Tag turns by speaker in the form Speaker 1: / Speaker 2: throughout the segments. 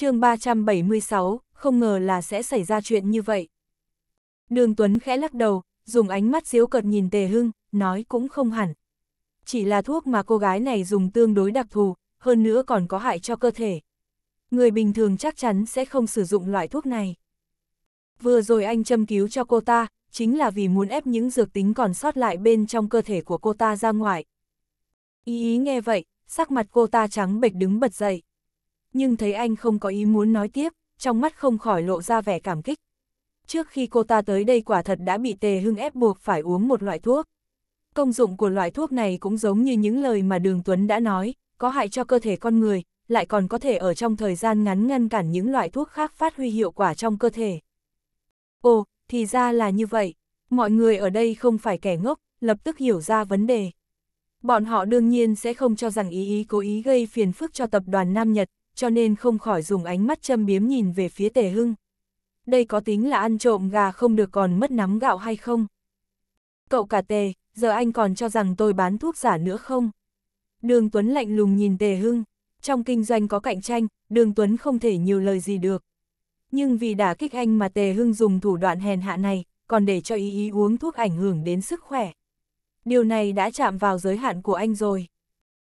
Speaker 1: chương 376, không ngờ là sẽ xảy ra chuyện như vậy. Đường Tuấn khẽ lắc đầu, dùng ánh mắt diếu cợt nhìn Tề Hưng, nói cũng không hẳn. Chỉ là thuốc mà cô gái này dùng tương đối đặc thù, hơn nữa còn có hại cho cơ thể. Người bình thường chắc chắn sẽ không sử dụng loại thuốc này. Vừa rồi anh châm cứu cho cô ta, chính là vì muốn ép những dược tính còn sót lại bên trong cơ thể của cô ta ra ngoài. Ý ý nghe vậy, sắc mặt cô ta trắng bệch đứng bật dậy nhưng thấy anh không có ý muốn nói tiếp, trong mắt không khỏi lộ ra vẻ cảm kích. Trước khi cô ta tới đây quả thật đã bị tề hưng ép buộc phải uống một loại thuốc. Công dụng của loại thuốc này cũng giống như những lời mà Đường Tuấn đã nói, có hại cho cơ thể con người, lại còn có thể ở trong thời gian ngắn ngăn cản những loại thuốc khác phát huy hiệu quả trong cơ thể. Ồ, thì ra là như vậy, mọi người ở đây không phải kẻ ngốc, lập tức hiểu ra vấn đề. Bọn họ đương nhiên sẽ không cho rằng ý ý cố ý gây phiền phức cho tập đoàn Nam Nhật, cho nên không khỏi dùng ánh mắt châm biếm nhìn về phía tề hưng. Đây có tính là ăn trộm gà không được còn mất nắm gạo hay không? Cậu cả tề, giờ anh còn cho rằng tôi bán thuốc giả nữa không? Đường Tuấn lạnh lùng nhìn tề hưng, trong kinh doanh có cạnh tranh, đường Tuấn không thể nhiều lời gì được. Nhưng vì đã kích anh mà tề hưng dùng thủ đoạn hèn hạ này, còn để cho ý ý uống thuốc ảnh hưởng đến sức khỏe. Điều này đã chạm vào giới hạn của anh rồi.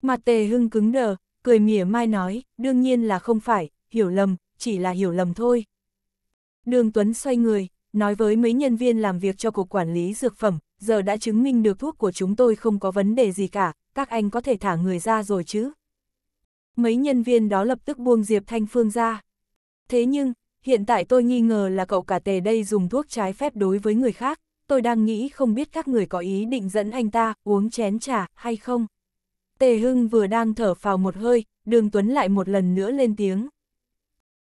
Speaker 1: Mặt tề hưng cứng đờ, cười mỉa mai nói, đương nhiên là không phải, hiểu lầm, chỉ là hiểu lầm thôi. Đường Tuấn xoay người, nói với mấy nhân viên làm việc cho Cục Quản lý Dược phẩm, giờ đã chứng minh được thuốc của chúng tôi không có vấn đề gì cả, các anh có thể thả người ra rồi chứ. Mấy nhân viên đó lập tức buông Diệp Thanh Phương ra. Thế nhưng, hiện tại tôi nghi ngờ là cậu cả tề đây dùng thuốc trái phép đối với người khác, tôi đang nghĩ không biết các người có ý định dẫn anh ta uống chén trà hay không. Tề Hưng vừa đang thở phào một hơi, Đường Tuấn lại một lần nữa lên tiếng.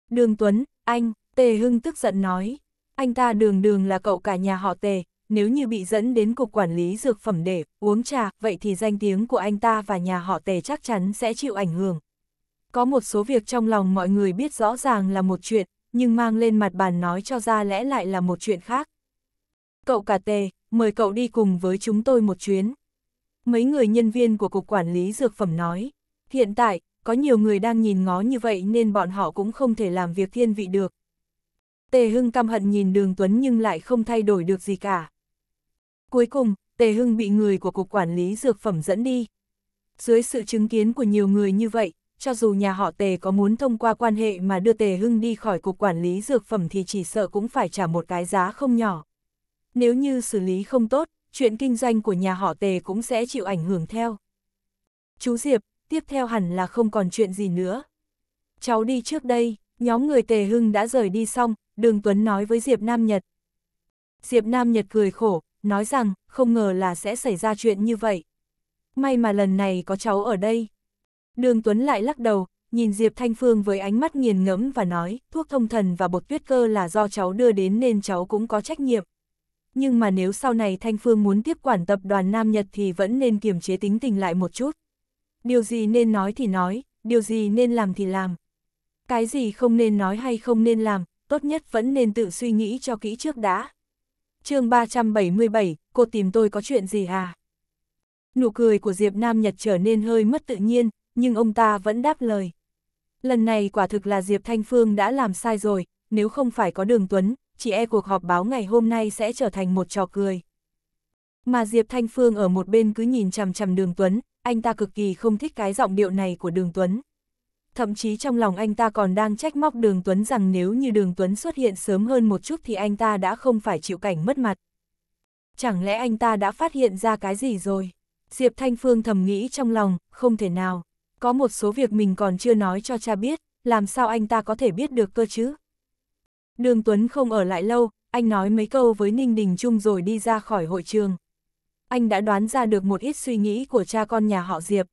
Speaker 1: Đường Tuấn, anh, Tề Hưng tức giận nói. Anh ta đường đường là cậu cả nhà họ Tề, nếu như bị dẫn đến cục quản lý dược phẩm để uống trà, vậy thì danh tiếng của anh ta và nhà họ Tề chắc chắn sẽ chịu ảnh hưởng. Có một số việc trong lòng mọi người biết rõ ràng là một chuyện, nhưng mang lên mặt bàn nói cho ra lẽ lại là một chuyện khác. Cậu cả Tề, mời cậu đi cùng với chúng tôi một chuyến, mấy người nhân viên của Cục Quản lý Dược Phẩm nói. Hiện tại, có nhiều người đang nhìn ngó như vậy nên bọn họ cũng không thể làm việc thiên vị được. Tề Hưng căm hận nhìn Đường Tuấn nhưng lại không thay đổi được gì cả. Cuối cùng, Tề Hưng bị người của Cục Quản lý Dược Phẩm dẫn đi. Dưới sự chứng kiến của nhiều người như vậy, cho dù nhà họ Tề có muốn thông qua quan hệ mà đưa Tề Hưng đi khỏi Cục Quản lý Dược Phẩm thì chỉ sợ cũng phải trả một cái giá không nhỏ. Nếu như xử lý không tốt, chuyện kinh doanh của nhà họ Tề cũng sẽ chịu ảnh hưởng theo. Chú Diệp, tiếp theo hẳn là không còn chuyện gì nữa. Cháu đi trước đây, nhóm người Tề Hưng đã rời đi xong, Đường Tuấn nói với Diệp Nam Nhật. Diệp Nam Nhật cười khổ, nói rằng không ngờ là sẽ xảy ra chuyện như vậy. May mà lần này có cháu ở đây. Đường Tuấn lại lắc đầu, nhìn Diệp Thanh Phương với ánh mắt nghiền ngẫm và nói, thuốc thông thần và bột tuyết cơ là do cháu đưa đến nên cháu cũng có trách nhiệm nhưng mà nếu sau này Thanh Phương muốn tiếp quản tập đoàn Nam Nhật thì vẫn nên kiềm chế tính tình lại một chút. Điều gì nên nói thì nói, điều gì nên làm thì làm. Cái gì không nên nói hay không nên làm, tốt nhất vẫn nên tự suy nghĩ cho kỹ trước đã. chương 377, cô tìm tôi có chuyện gì à? Nụ cười của Diệp Nam Nhật trở nên hơi mất tự nhiên, nhưng ông ta vẫn đáp lời. Lần này quả thực là Diệp Thanh Phương đã làm sai rồi, nếu không phải có đường Tuấn, chỉ e cuộc họp báo ngày hôm nay sẽ trở thành một trò cười. Mà Diệp Thanh Phương ở một bên cứ nhìn chằm chằm Đường Tuấn, anh ta cực kỳ không thích cái giọng điệu này của Đường Tuấn. Thậm chí trong lòng anh ta còn đang trách móc Đường Tuấn rằng nếu như Đường Tuấn xuất hiện sớm hơn một chút thì anh ta đã không phải chịu cảnh mất mặt. Chẳng lẽ anh ta đã phát hiện ra cái gì rồi? Diệp Thanh Phương thầm nghĩ trong lòng, không thể nào. Có một số việc mình còn chưa nói cho cha biết, làm sao anh ta có thể biết được cơ chứ? Đường Tuấn không ở lại lâu, anh nói mấy câu với Ninh Đình Trung rồi đi ra khỏi hội trường. Anh đã đoán ra được một ít suy nghĩ của cha con nhà họ Diệp.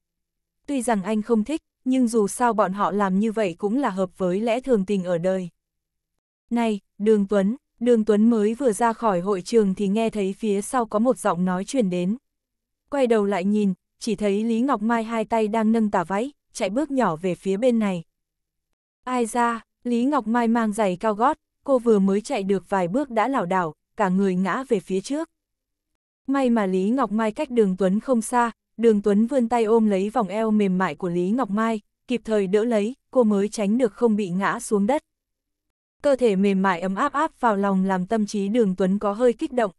Speaker 1: Tuy rằng anh không thích, nhưng dù sao bọn họ làm như vậy cũng là hợp với lẽ thường tình ở đời. Này, Đường Tuấn, Đường Tuấn mới vừa ra khỏi hội trường thì nghe thấy phía sau có một giọng nói truyền đến. Quay đầu lại nhìn, chỉ thấy Lý Ngọc Mai hai tay đang nâng tà váy, chạy bước nhỏ về phía bên này. Ai ra, Lý Ngọc Mai mang giày cao gót, cô vừa mới chạy được vài bước đã lảo đảo, cả người ngã về phía trước. May mà Lý Ngọc Mai cách đường Tuấn không xa, đường Tuấn vươn tay ôm lấy vòng eo mềm mại của Lý Ngọc Mai, kịp thời đỡ lấy, cô mới tránh được không bị ngã xuống đất. Cơ thể mềm mại ấm áp áp vào lòng làm tâm trí đường Tuấn có hơi kích động.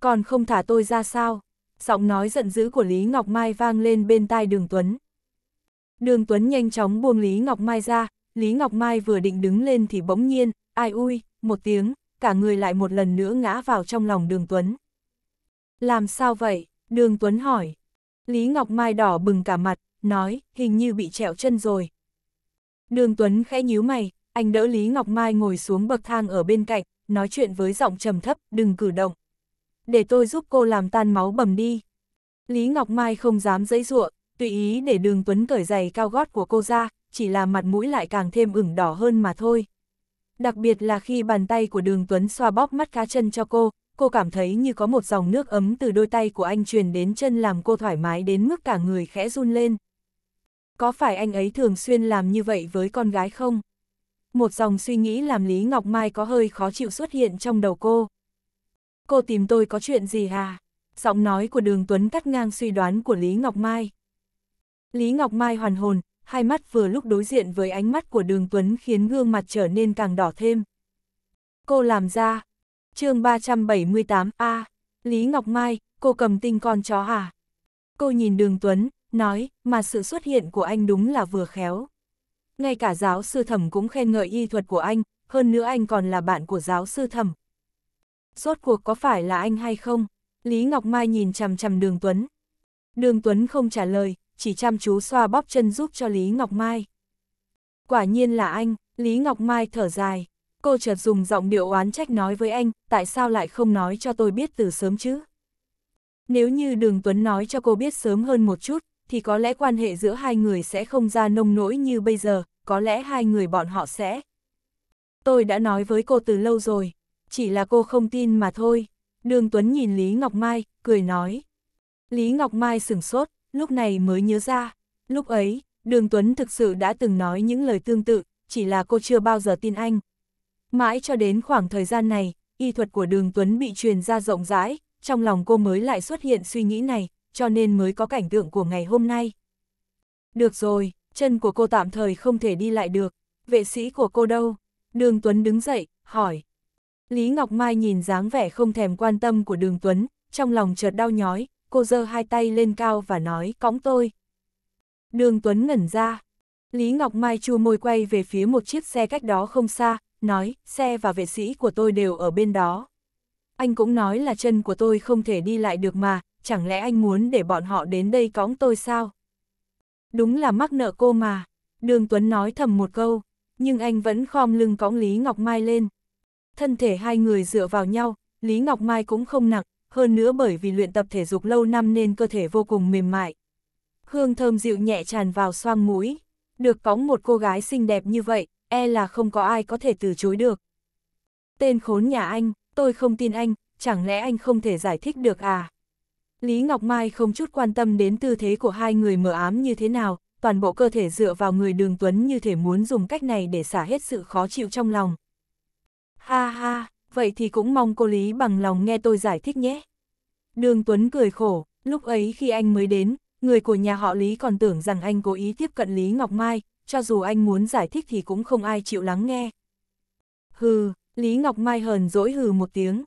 Speaker 1: Còn không thả tôi ra sao? Giọng nói giận dữ của Lý Ngọc Mai vang lên bên tai đường Tuấn. Đường Tuấn nhanh chóng buông Lý Ngọc Mai ra, Lý Ngọc Mai vừa định đứng lên thì bỗng nhiên, ai ui, một tiếng, cả người lại một lần nữa ngã vào trong lòng đường Tuấn. Làm sao vậy? Đường Tuấn hỏi. Lý Ngọc Mai đỏ bừng cả mặt, nói, hình như bị trẹo chân rồi. Đường Tuấn khẽ nhíu mày, anh đỡ Lý Ngọc Mai ngồi xuống bậc thang ở bên cạnh, nói chuyện với giọng trầm thấp, đừng cử động. Để tôi giúp cô làm tan máu bầm đi. Lý Ngọc Mai không dám dãy ruộng, tùy ý để đường Tuấn cởi giày cao gót của cô ra, chỉ là mặt mũi lại càng thêm ửng đỏ hơn mà thôi đặc biệt là khi bàn tay của đường Tuấn xoa bóp mắt cá chân cho cô, cô cảm thấy như có một dòng nước ấm từ đôi tay của anh truyền đến chân làm cô thoải mái đến mức cả người khẽ run lên. Có phải anh ấy thường xuyên làm như vậy với con gái không? Một dòng suy nghĩ làm Lý Ngọc Mai có hơi khó chịu xuất hiện trong đầu cô. Cô tìm tôi có chuyện gì hả? Giọng nói của đường Tuấn cắt ngang suy đoán của Lý Ngọc Mai. Lý Ngọc Mai hoàn hồn, hai mắt vừa lúc đối diện với ánh mắt của đường Tuấn khiến gương mặt trở nên càng đỏ thêm. Cô làm ra. chương 378A. Lý Ngọc Mai, cô cầm tinh con chó à? Cô nhìn đường Tuấn, nói, mà sự xuất hiện của anh đúng là vừa khéo. Ngay cả giáo sư thẩm cũng khen ngợi y thuật của anh, hơn nữa anh còn là bạn của giáo sư thẩm. Rốt cuộc có phải là anh hay không? Lý Ngọc Mai nhìn chằm chằm đường Tuấn, Đường Tuấn không trả lời, chỉ chăm chú xoa bóp chân giúp cho Lý Ngọc Mai. Quả nhiên là anh, Lý Ngọc Mai thở dài. Cô chợt dùng giọng điệu oán trách nói với anh, tại sao lại không nói cho tôi biết từ sớm chứ? Nếu như Đường Tuấn nói cho cô biết sớm hơn một chút, thì có lẽ quan hệ giữa hai người sẽ không ra nông nỗi như bây giờ, có lẽ hai người bọn họ sẽ. Tôi đã nói với cô từ lâu rồi, chỉ là cô không tin mà thôi. Đường Tuấn nhìn Lý Ngọc Mai, cười nói. Lý Ngọc Mai sửng sốt, lúc này mới nhớ ra. Lúc ấy, Đường Tuấn thực sự đã từng nói những lời tương tự, chỉ là cô chưa bao giờ tin anh. Mãi cho đến khoảng thời gian này, y thuật của Đường Tuấn bị truyền ra rộng rãi, trong lòng cô mới lại xuất hiện suy nghĩ này, cho nên mới có cảnh tượng của ngày hôm nay. Được rồi, chân của cô tạm thời không thể đi lại được, vệ sĩ của cô đâu? Đường Tuấn đứng dậy, hỏi. Lý Ngọc Mai nhìn dáng vẻ không thèm quan tâm của Đường Tuấn, trong lòng chợt đau nhói, cô giơ hai tay lên cao và nói cõng tôi. Đường Tuấn ngẩn ra. Lý Ngọc Mai chua môi quay về phía một chiếc xe cách đó không xa, nói, xe và vệ sĩ của tôi đều ở bên đó. Anh cũng nói là chân của tôi không thể đi lại được mà, chẳng lẽ anh muốn để bọn họ đến đây cõng tôi sao? Đúng là mắc nợ cô mà. Đường Tuấn nói thầm một câu, nhưng anh vẫn khom lưng cõng Lý Ngọc Mai lên. Thân thể hai người dựa vào nhau, Lý Ngọc Mai cũng không nặng, hơn nữa bởi vì luyện tập thể dục lâu năm nên cơ thể vô cùng mềm mại. Hương thơm dịu nhẹ tràn vào xoang mũi, được cõng một cô gái xinh đẹp như vậy, e là không có ai có thể từ chối được. Tên khốn nhà anh, tôi không tin anh, chẳng lẽ anh không thể giải thích được à? Lý Ngọc Mai không chút quan tâm đến tư thế của hai người mở ám như thế nào, toàn bộ cơ thể dựa vào người đường tuấn như thể muốn dùng cách này để xả hết sự khó chịu trong lòng. Ha ha, vậy thì cũng mong cô Lý bằng lòng nghe tôi giải thích nhé. Đường Tuấn cười khổ, lúc ấy khi anh mới đến, người của nhà họ Lý còn tưởng rằng anh cố ý tiếp cận Lý Ngọc Mai, cho dù anh muốn giải thích thì cũng không ai chịu lắng nghe. Hừ, Lý Ngọc Mai hờn dỗi hừ một tiếng.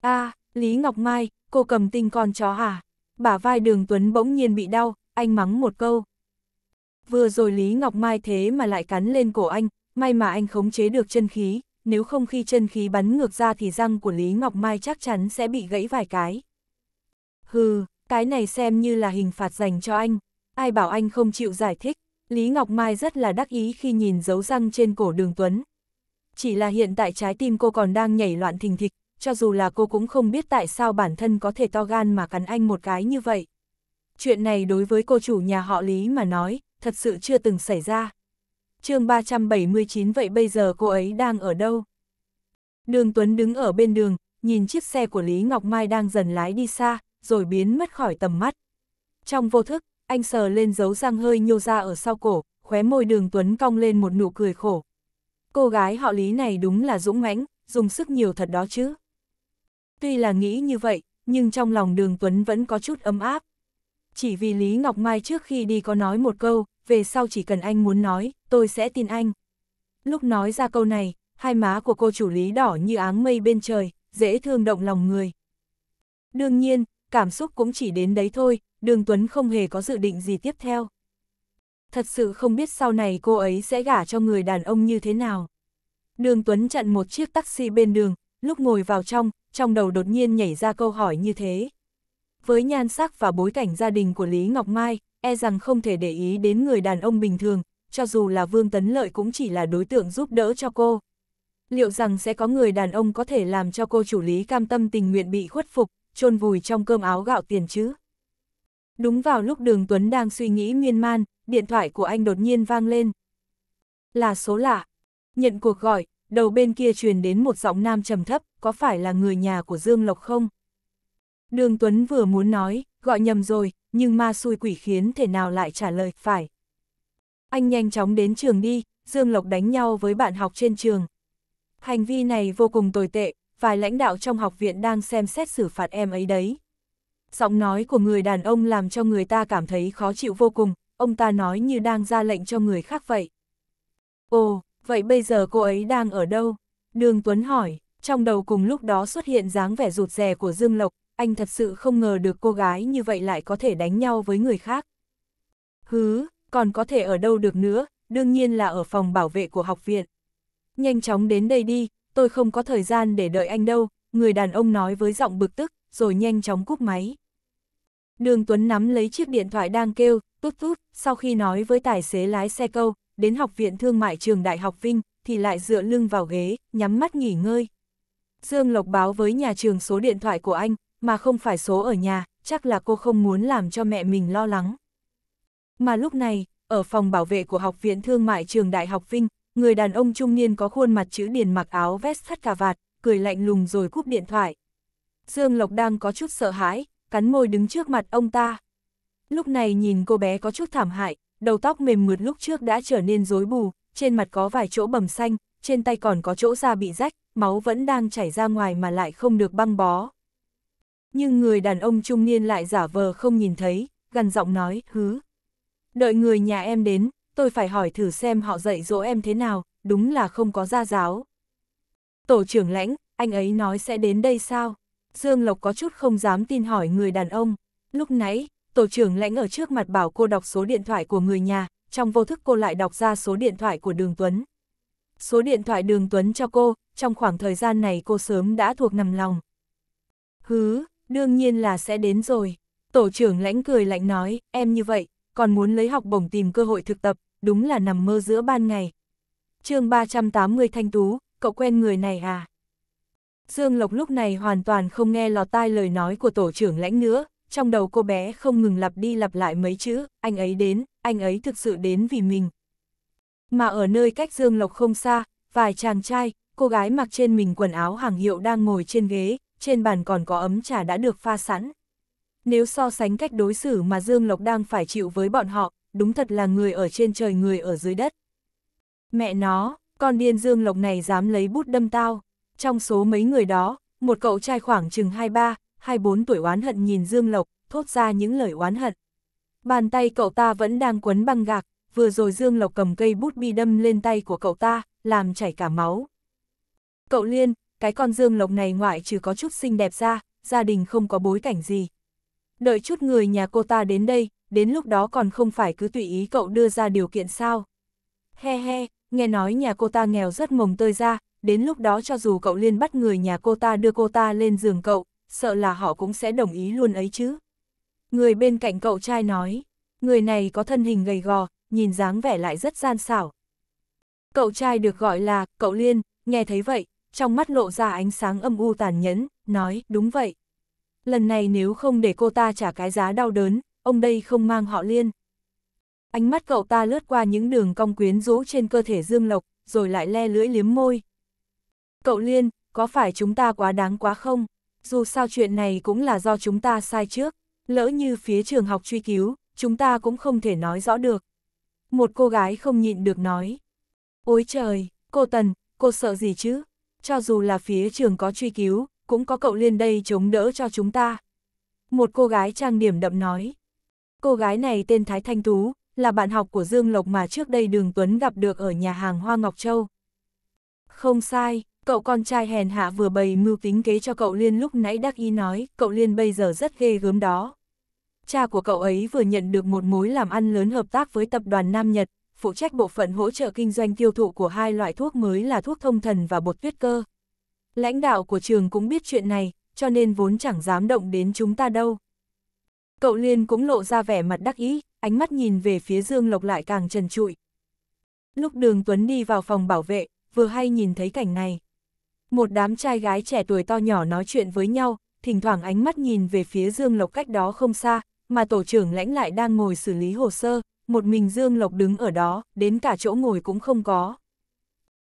Speaker 1: a à, Lý Ngọc Mai, cô cầm tinh con chó hả? Bả vai đường Tuấn bỗng nhiên bị đau, anh mắng một câu. Vừa rồi Lý Ngọc Mai thế mà lại cắn lên cổ anh, may mà anh khống chế được chân khí, nếu không khi chân khí bắn ngược ra thì răng của Lý Ngọc Mai chắc chắn sẽ bị gãy vài cái. Hừ, cái này xem như là hình phạt dành cho anh. Ai bảo anh không chịu giải thích, Lý Ngọc Mai rất là đắc ý khi nhìn dấu răng trên cổ đường Tuấn. Chỉ là hiện tại trái tim cô còn đang nhảy loạn thình thịch, cho dù là cô cũng không biết tại sao bản thân có thể to gan mà cắn anh một cái như vậy. Chuyện này đối với cô chủ nhà họ Lý mà nói, thật sự chưa từng xảy ra. chương 379 vậy bây giờ cô ấy đang ở đâu? Đường Tuấn đứng ở bên đường, nhìn chiếc xe của Lý Ngọc Mai đang dần lái đi xa, rồi biến mất khỏi tầm mắt. Trong vô thức, anh sờ lên dấu răng hơi nhô ra ở sau cổ, khóe môi đường Tuấn cong lên một nụ cười khổ. Cô gái họ lý này đúng là dũng mãnh, dùng sức nhiều thật đó chứ. Tuy là nghĩ như vậy, nhưng trong lòng đường Tuấn vẫn có chút ấm áp. Chỉ vì Lý Ngọc Mai trước khi đi có nói một câu, về sau chỉ cần anh muốn nói, tôi sẽ tin anh. Lúc nói ra câu này, hai má của cô chủ lý đỏ như áng mây bên trời, dễ thương động lòng người. Đương nhiên, cảm xúc cũng chỉ đến đấy thôi, Đường Tuấn không hề có dự định gì tiếp theo. Thật sự không biết sau này cô ấy sẽ gả cho người đàn ông như thế nào. Đường Tuấn chặn một chiếc taxi bên đường, lúc ngồi vào trong, trong đầu đột nhiên nhảy ra câu hỏi như thế. Với nhan sắc và bối cảnh gia đình của Lý Ngọc Mai, e rằng không thể để ý đến người đàn ông bình thường, cho dù là Vương Tấn Lợi cũng chỉ là đối tượng giúp đỡ cho cô. Liệu rằng sẽ có người đàn ông có thể làm cho cô chủ lý cam tâm tình nguyện bị khuất phục, chôn vùi trong cơm áo gạo tiền chứ. Đúng vào lúc đường Tuấn đang suy nghĩ miên man, điện thoại của anh đột nhiên vang lên. Là số lạ. Nhận cuộc gọi, đầu bên kia truyền đến một giọng nam trầm thấp, có phải là người nhà của Dương Lộc không? Đường Tuấn vừa muốn nói, gọi nhầm rồi, nhưng ma xui quỷ khiến thể nào lại trả lời, phải. Anh nhanh chóng đến trường đi, Dương Lộc đánh nhau với bạn học trên trường. Hành vi này vô cùng tồi tệ, vài lãnh đạo trong học viện đang xem xét xử phạt em ấy đấy. Giọng nói của người đàn ông làm cho người ta cảm thấy khó chịu vô cùng, ông ta nói như đang ra lệnh cho người khác vậy. Ồ, vậy bây giờ cô ấy đang ở đâu? Đường Tuấn hỏi, trong đầu cùng lúc đó xuất hiện dáng vẻ rụt rè của Dương Lộc, anh thật sự không ngờ được cô gái như vậy lại có thể đánh nhau với người khác. Hứ, còn có thể ở đâu được nữa, đương nhiên là ở phòng bảo vệ của học viện. Nhanh chóng đến đây đi, tôi không có thời gian để đợi anh đâu, người đàn ông nói với giọng bực tức, rồi nhanh chóng cúp máy. Đường Tuấn nắm lấy chiếc điện thoại đang kêu, tút tút, sau khi nói với tài xế lái xe câu, đến học viện thương mại trường Đại học Vinh, thì lại dựa lưng vào ghế, nhắm mắt nghỉ ngơi. Dương Lộc báo với nhà trường số điện thoại của anh, mà không phải số ở nhà, chắc là cô không muốn làm cho mẹ mình lo lắng. Mà lúc này, ở phòng bảo vệ của Học viện Thương mại trường Đại học Vinh, người đàn ông trung niên có khuôn mặt chữ điền mặc áo vest thắt cà vạt, cười lạnh lùng rồi cúp điện thoại. Dương Lộc đang có chút sợ hãi, cắn môi đứng trước mặt ông ta. Lúc này nhìn cô bé có chút thảm hại, đầu tóc mềm mượt lúc trước đã trở nên rối bù, trên mặt có vài chỗ bầm xanh, trên tay còn có chỗ da bị rách, máu vẫn đang chảy ra ngoài mà lại không được băng bó. Nhưng người đàn ông trung niên lại giả vờ không nhìn thấy, gần giọng nói, hứ. Đợi người nhà em đến, tôi phải hỏi thử xem họ dạy dỗ em thế nào, đúng là không có gia giáo. Tổ trưởng lãnh, anh ấy nói sẽ đến đây sao? Dương Lộc có chút không dám tin hỏi người đàn ông. Lúc nãy, tổ trưởng lãnh ở trước mặt bảo cô đọc số điện thoại của người nhà, trong vô thức cô lại đọc ra số điện thoại của Đường Tuấn. Số điện thoại Đường Tuấn cho cô, trong khoảng thời gian này cô sớm đã thuộc nằm lòng. Hứ, đương nhiên là sẽ đến rồi. Tổ trưởng lãnh cười lạnh nói, em như vậy, còn muốn lấy học bổng tìm cơ hội thực tập, đúng là nằm mơ giữa ban ngày. chương 380 Thanh Tú, cậu quen người này à? Dương Lộc lúc này hoàn toàn không nghe lọt tai lời nói của tổ trưởng lãnh nữa, trong đầu cô bé không ngừng lặp đi lặp lại mấy chữ, anh ấy đến, anh ấy thực sự đến vì mình. Mà ở nơi cách Dương Lộc không xa, vài chàng trai, cô gái mặc trên mình quần áo hàng hiệu đang ngồi trên ghế, trên bàn còn có ấm trà đã được pha sẵn. Nếu so sánh cách đối xử mà Dương Lộc đang phải chịu với bọn họ, đúng thật là người ở trên trời người ở dưới đất. Mẹ nó, con điên Dương Lộc này dám lấy bút đâm tao. Trong số mấy người đó, một cậu trai khoảng chừng 23, 24 tuổi oán hận nhìn Dương Lộc, thốt ra những lời oán hận. Bàn tay cậu ta vẫn đang quấn băng gạc, vừa rồi Dương Lộc cầm cây bút bi đâm lên tay của cậu ta, làm chảy cả máu. Cậu Liên, cái con Dương Lộc này ngoại trừ có chút xinh đẹp ra, gia đình không có bối cảnh gì, đợi chút người nhà cô ta đến đây, đến lúc đó còn không phải cứ tùy ý cậu đưa ra điều kiện sao. He he, nghe nói nhà cô ta nghèo rất mồng tơi ra, đến lúc đó cho dù cậu liên bắt người nhà cô ta đưa cô ta lên giường cậu, sợ là họ cũng sẽ đồng ý luôn ấy chứ. Người bên cạnh cậu trai nói, người này có thân hình gầy gò, nhìn dáng vẻ lại rất gian xảo. Cậu trai được gọi là cậu liên, nghe thấy vậy, trong mắt lộ ra ánh sáng âm u tàn nhẫn, nói đúng vậy lần này nếu không để cô ta trả cái giá đau đớn, ông đây không mang họ liên. Ánh mắt cậu ta lướt qua những đường cong quyến rũ trên cơ thể Dương Lộc, rồi lại le lưỡi liếm môi. Cậu Liên, có phải chúng ta quá đáng quá không? Dù sao chuyện này cũng là do chúng ta sai trước, lỡ như phía trường học truy cứu, chúng ta cũng không thể nói rõ được. Một cô gái không nhịn được nói. Ôi trời, cô Tần, cô sợ gì chứ? Cho dù là phía trường có truy cứu, cũng có cậu Liên đây chống đỡ cho chúng ta. Một cô gái trang điểm đậm nói. Cô gái này tên Thái Thanh Tú, là bạn học của Dương Lộc mà trước đây Đường Tuấn gặp được ở nhà hàng Hoa Ngọc Châu. Không sai, cậu con trai hèn hạ vừa bày mưu tính kế cho cậu Liên lúc nãy đắc ý nói, cậu Liên bây giờ rất ghê gớm đó. Cha của cậu ấy vừa nhận được một mối làm ăn lớn hợp tác với tập đoàn Nam Nhật, phụ trách bộ phận hỗ trợ kinh doanh tiêu thụ của hai loại thuốc mới là thuốc thông thần và bột tuyết cơ. Lãnh đạo của trường cũng biết chuyện này, cho nên vốn chẳng dám động đến chúng ta đâu. Cậu Liên cũng lộ ra vẻ mặt đắc ý, ánh mắt nhìn về phía Dương Lộc lại càng trần trụi. Lúc Đường Tuấn đi vào phòng bảo vệ, vừa hay nhìn thấy cảnh này. Một đám trai gái trẻ tuổi to nhỏ nói chuyện với nhau, thỉnh thoảng ánh mắt nhìn về phía Dương Lộc cách đó không xa, mà tổ trưởng lãnh lại đang ngồi xử lý hồ sơ, một mình Dương Lộc đứng ở đó, đến cả chỗ ngồi cũng không có.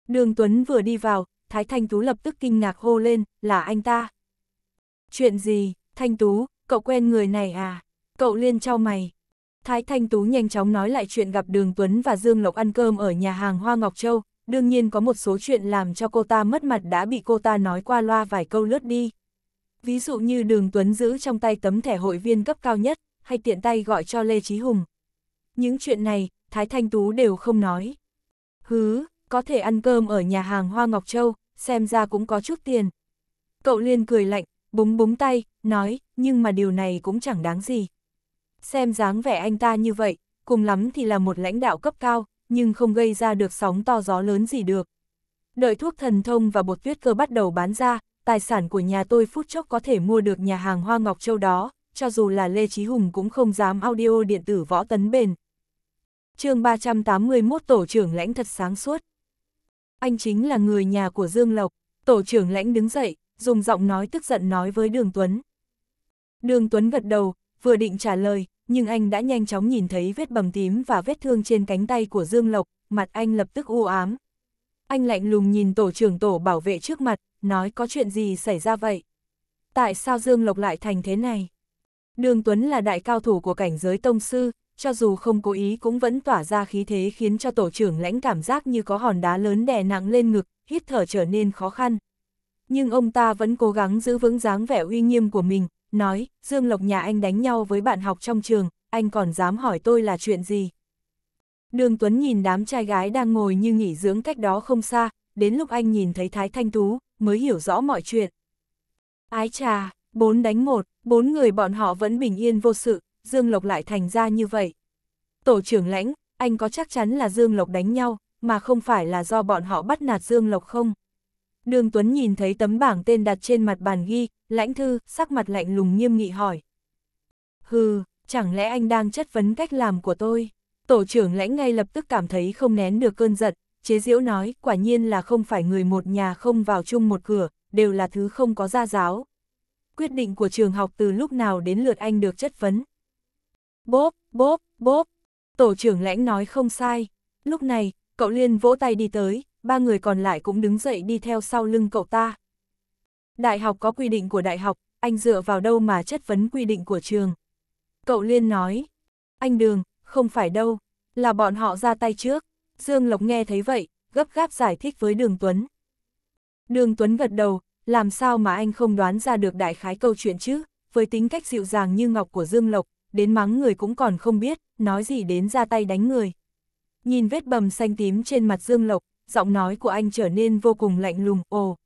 Speaker 1: Đường Tuấn vừa đi vào, Thái Thanh Tú lập tức kinh ngạc hô lên, là anh ta. Chuyện gì, Thanh Tú, cậu quen người này à? Cậu liên trao mày. Thái Thanh Tú nhanh chóng nói lại chuyện gặp Đường Tuấn và Dương Lộc ăn cơm ở nhà hàng Hoa Ngọc Châu, đương nhiên có một số chuyện làm cho cô ta mất mặt đã bị cô ta nói qua loa vài câu lướt đi. Ví dụ như Đường Tuấn giữ trong tay tấm thẻ hội viên cấp cao nhất, hay tiện tay gọi cho Lê Chí Hùng. Những chuyện này, Thái Thanh Tú đều không nói. Hứ, có thể ăn cơm ở nhà hàng Hoa Ngọc Châu, xem ra cũng có chút tiền. Cậu Liên cười lạnh, búng búng tay, nói, nhưng mà điều này cũng chẳng đáng gì. Xem dáng vẻ anh ta như vậy, cùng lắm thì là một lãnh đạo cấp cao, nhưng không gây ra được sóng to gió lớn gì được. Đợi thuốc thần thông và bột tuyết cơ bắt đầu bán ra, tài sản của nhà tôi phút chốc có thể mua được nhà hàng Hoa Ngọc Châu đó, cho dù là Lê Chí Hùng cũng không dám audio điện tử võ tấn bền. chương 381 Tổ trưởng lãnh thật sáng suốt anh chính là người nhà của Dương Lộc. Tổ trưởng lãnh đứng dậy, dùng giọng nói tức giận nói với Đường Tuấn. Đường Tuấn gật đầu, vừa định trả lời, nhưng anh đã nhanh chóng nhìn thấy vết bầm tím và vết thương trên cánh tay của Dương Lộc, mặt anh lập tức u ám. Anh lạnh lùng nhìn tổ trưởng tổ bảo vệ trước mặt, nói có chuyện gì xảy ra vậy? Tại sao Dương Lộc lại thành thế này? Đường Tuấn là đại cao thủ của cảnh giới tông sư, cho dù không cố ý cũng vẫn tỏa ra khí thế khiến cho tổ trưởng lãnh cảm giác như có hòn đá lớn đè nặng lên ngực, hít thở trở nên khó khăn. Nhưng ông ta vẫn cố gắng giữ vững dáng vẻ uy nghiêm của mình, nói, Dương Lộc nhà anh đánh nhau với bạn học trong trường, anh còn dám hỏi tôi là chuyện gì. Đường Tuấn nhìn đám trai gái đang ngồi như nghỉ dưỡng cách đó không xa, đến lúc anh nhìn thấy Thái Thanh Tú, mới hiểu rõ mọi chuyện. Ái trà, bốn đánh một, bốn người bọn họ vẫn bình yên vô sự, Dương Lộc lại thành ra như vậy. Tổ trưởng lãnh, anh có chắc chắn là Dương Lộc đánh nhau, mà không phải là do bọn họ bắt nạt Dương Lộc không? Đường Tuấn nhìn thấy tấm bảng tên đặt trên mặt bàn ghi, lãnh thư, sắc mặt lạnh lùng nghiêm nghị hỏi. Hừ, chẳng lẽ anh đang chất vấn cách làm của tôi? Tổ trưởng lãnh ngay lập tức cảm thấy không nén được cơn giận, chế diễu nói, quả nhiên là không phải người một nhà không vào chung một cửa, đều là thứ không có gia giáo. Quyết định của trường học từ lúc nào đến lượt anh được chất vấn bốp, bốp, bốp. Tổ trưởng lãnh nói không sai. Lúc này, cậu Liên vỗ tay đi tới, ba người còn lại cũng đứng dậy đi theo sau lưng cậu ta. Đại học có quy định của đại học, anh dựa vào đâu mà chất vấn quy định của trường. Cậu Liên nói, anh Đường, không phải đâu, là bọn họ ra tay trước. Dương Lộc nghe thấy vậy, gấp gáp giải thích với Đường Tuấn. Đường Tuấn gật đầu, làm sao mà anh không đoán ra được đại khái câu chuyện chứ, với tính cách dịu dàng như ngọc của Dương Lộc, đến mắng người cũng còn không biết, nói gì đến ra tay đánh người. Nhìn vết bầm xanh tím trên mặt Dương Lộc, giọng nói của anh trở nên vô cùng lạnh lùng, ồ.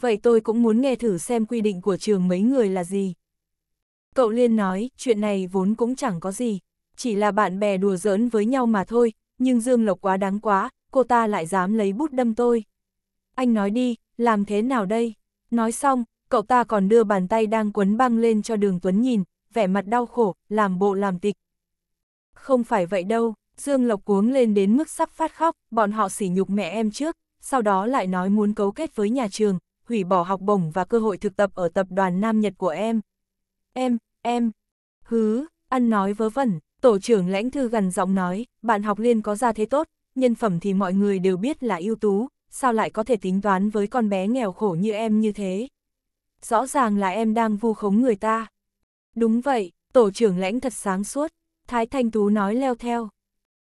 Speaker 1: Vậy tôi cũng muốn nghe thử xem quy định của trường mấy người là gì. Cậu Liên nói, chuyện này vốn cũng chẳng có gì, chỉ là bạn bè đùa giỡn với nhau mà thôi, nhưng Dương Lộc quá đáng quá, cô ta lại dám lấy bút đâm tôi. Anh nói đi, làm thế nào đây? Nói xong, cậu ta còn đưa bàn tay đang quấn băng lên cho đường Tuấn nhìn, vẻ mặt đau khổ, làm bộ làm tịch. Không phải vậy đâu, Dương Lộc cuống lên đến mức sắp phát khóc, bọn họ sỉ nhục mẹ em trước, sau đó lại nói muốn cấu kết với nhà trường, hủy bỏ học bổng và cơ hội thực tập ở tập đoàn Nam Nhật của em. Em, em, hứ, ăn nói vớ vẩn, tổ trưởng lãnh thư gần giọng nói, bạn học liên có ra thế tốt, nhân phẩm thì mọi người đều biết là ưu tú, sao lại có thể tính toán với con bé nghèo khổ như em như thế. Rõ ràng là em đang vu khống người ta. Đúng vậy, tổ trưởng lãnh thật sáng suốt, Thái Thanh Tú nói leo theo.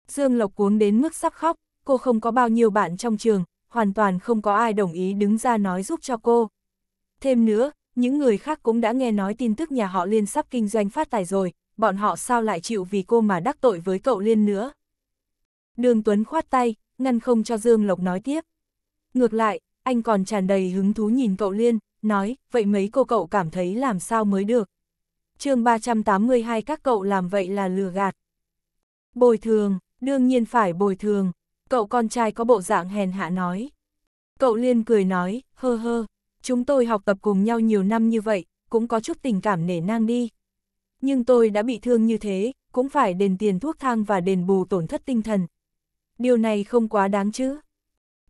Speaker 1: Dương Lộc cuống đến mức sắp khóc, cô không có bao nhiêu bạn trong trường, hoàn toàn không có ai đồng ý đứng ra nói giúp cho cô. Thêm nữa, những người khác cũng đã nghe nói tin tức nhà họ Liên sắp kinh doanh phát tài rồi, bọn họ sao lại chịu vì cô mà đắc tội với cậu Liên nữa. Đường Tuấn khoát tay, ngăn không cho Dương Lộc nói tiếp. Ngược lại, anh còn tràn đầy hứng thú nhìn cậu Liên, nói, vậy mấy cô cậu cảm thấy làm sao mới được chương 382 các cậu làm vậy là lừa gạt. Bồi thường, đương nhiên phải bồi thường, cậu con trai có bộ dạng hèn hạ nói. Cậu liên cười nói, hơ hơ, chúng tôi học tập cùng nhau nhiều năm như vậy, cũng có chút tình cảm nể nang đi. Nhưng tôi đã bị thương như thế, cũng phải đền tiền thuốc thang và đền bù tổn thất tinh thần. Điều này không quá đáng chứ.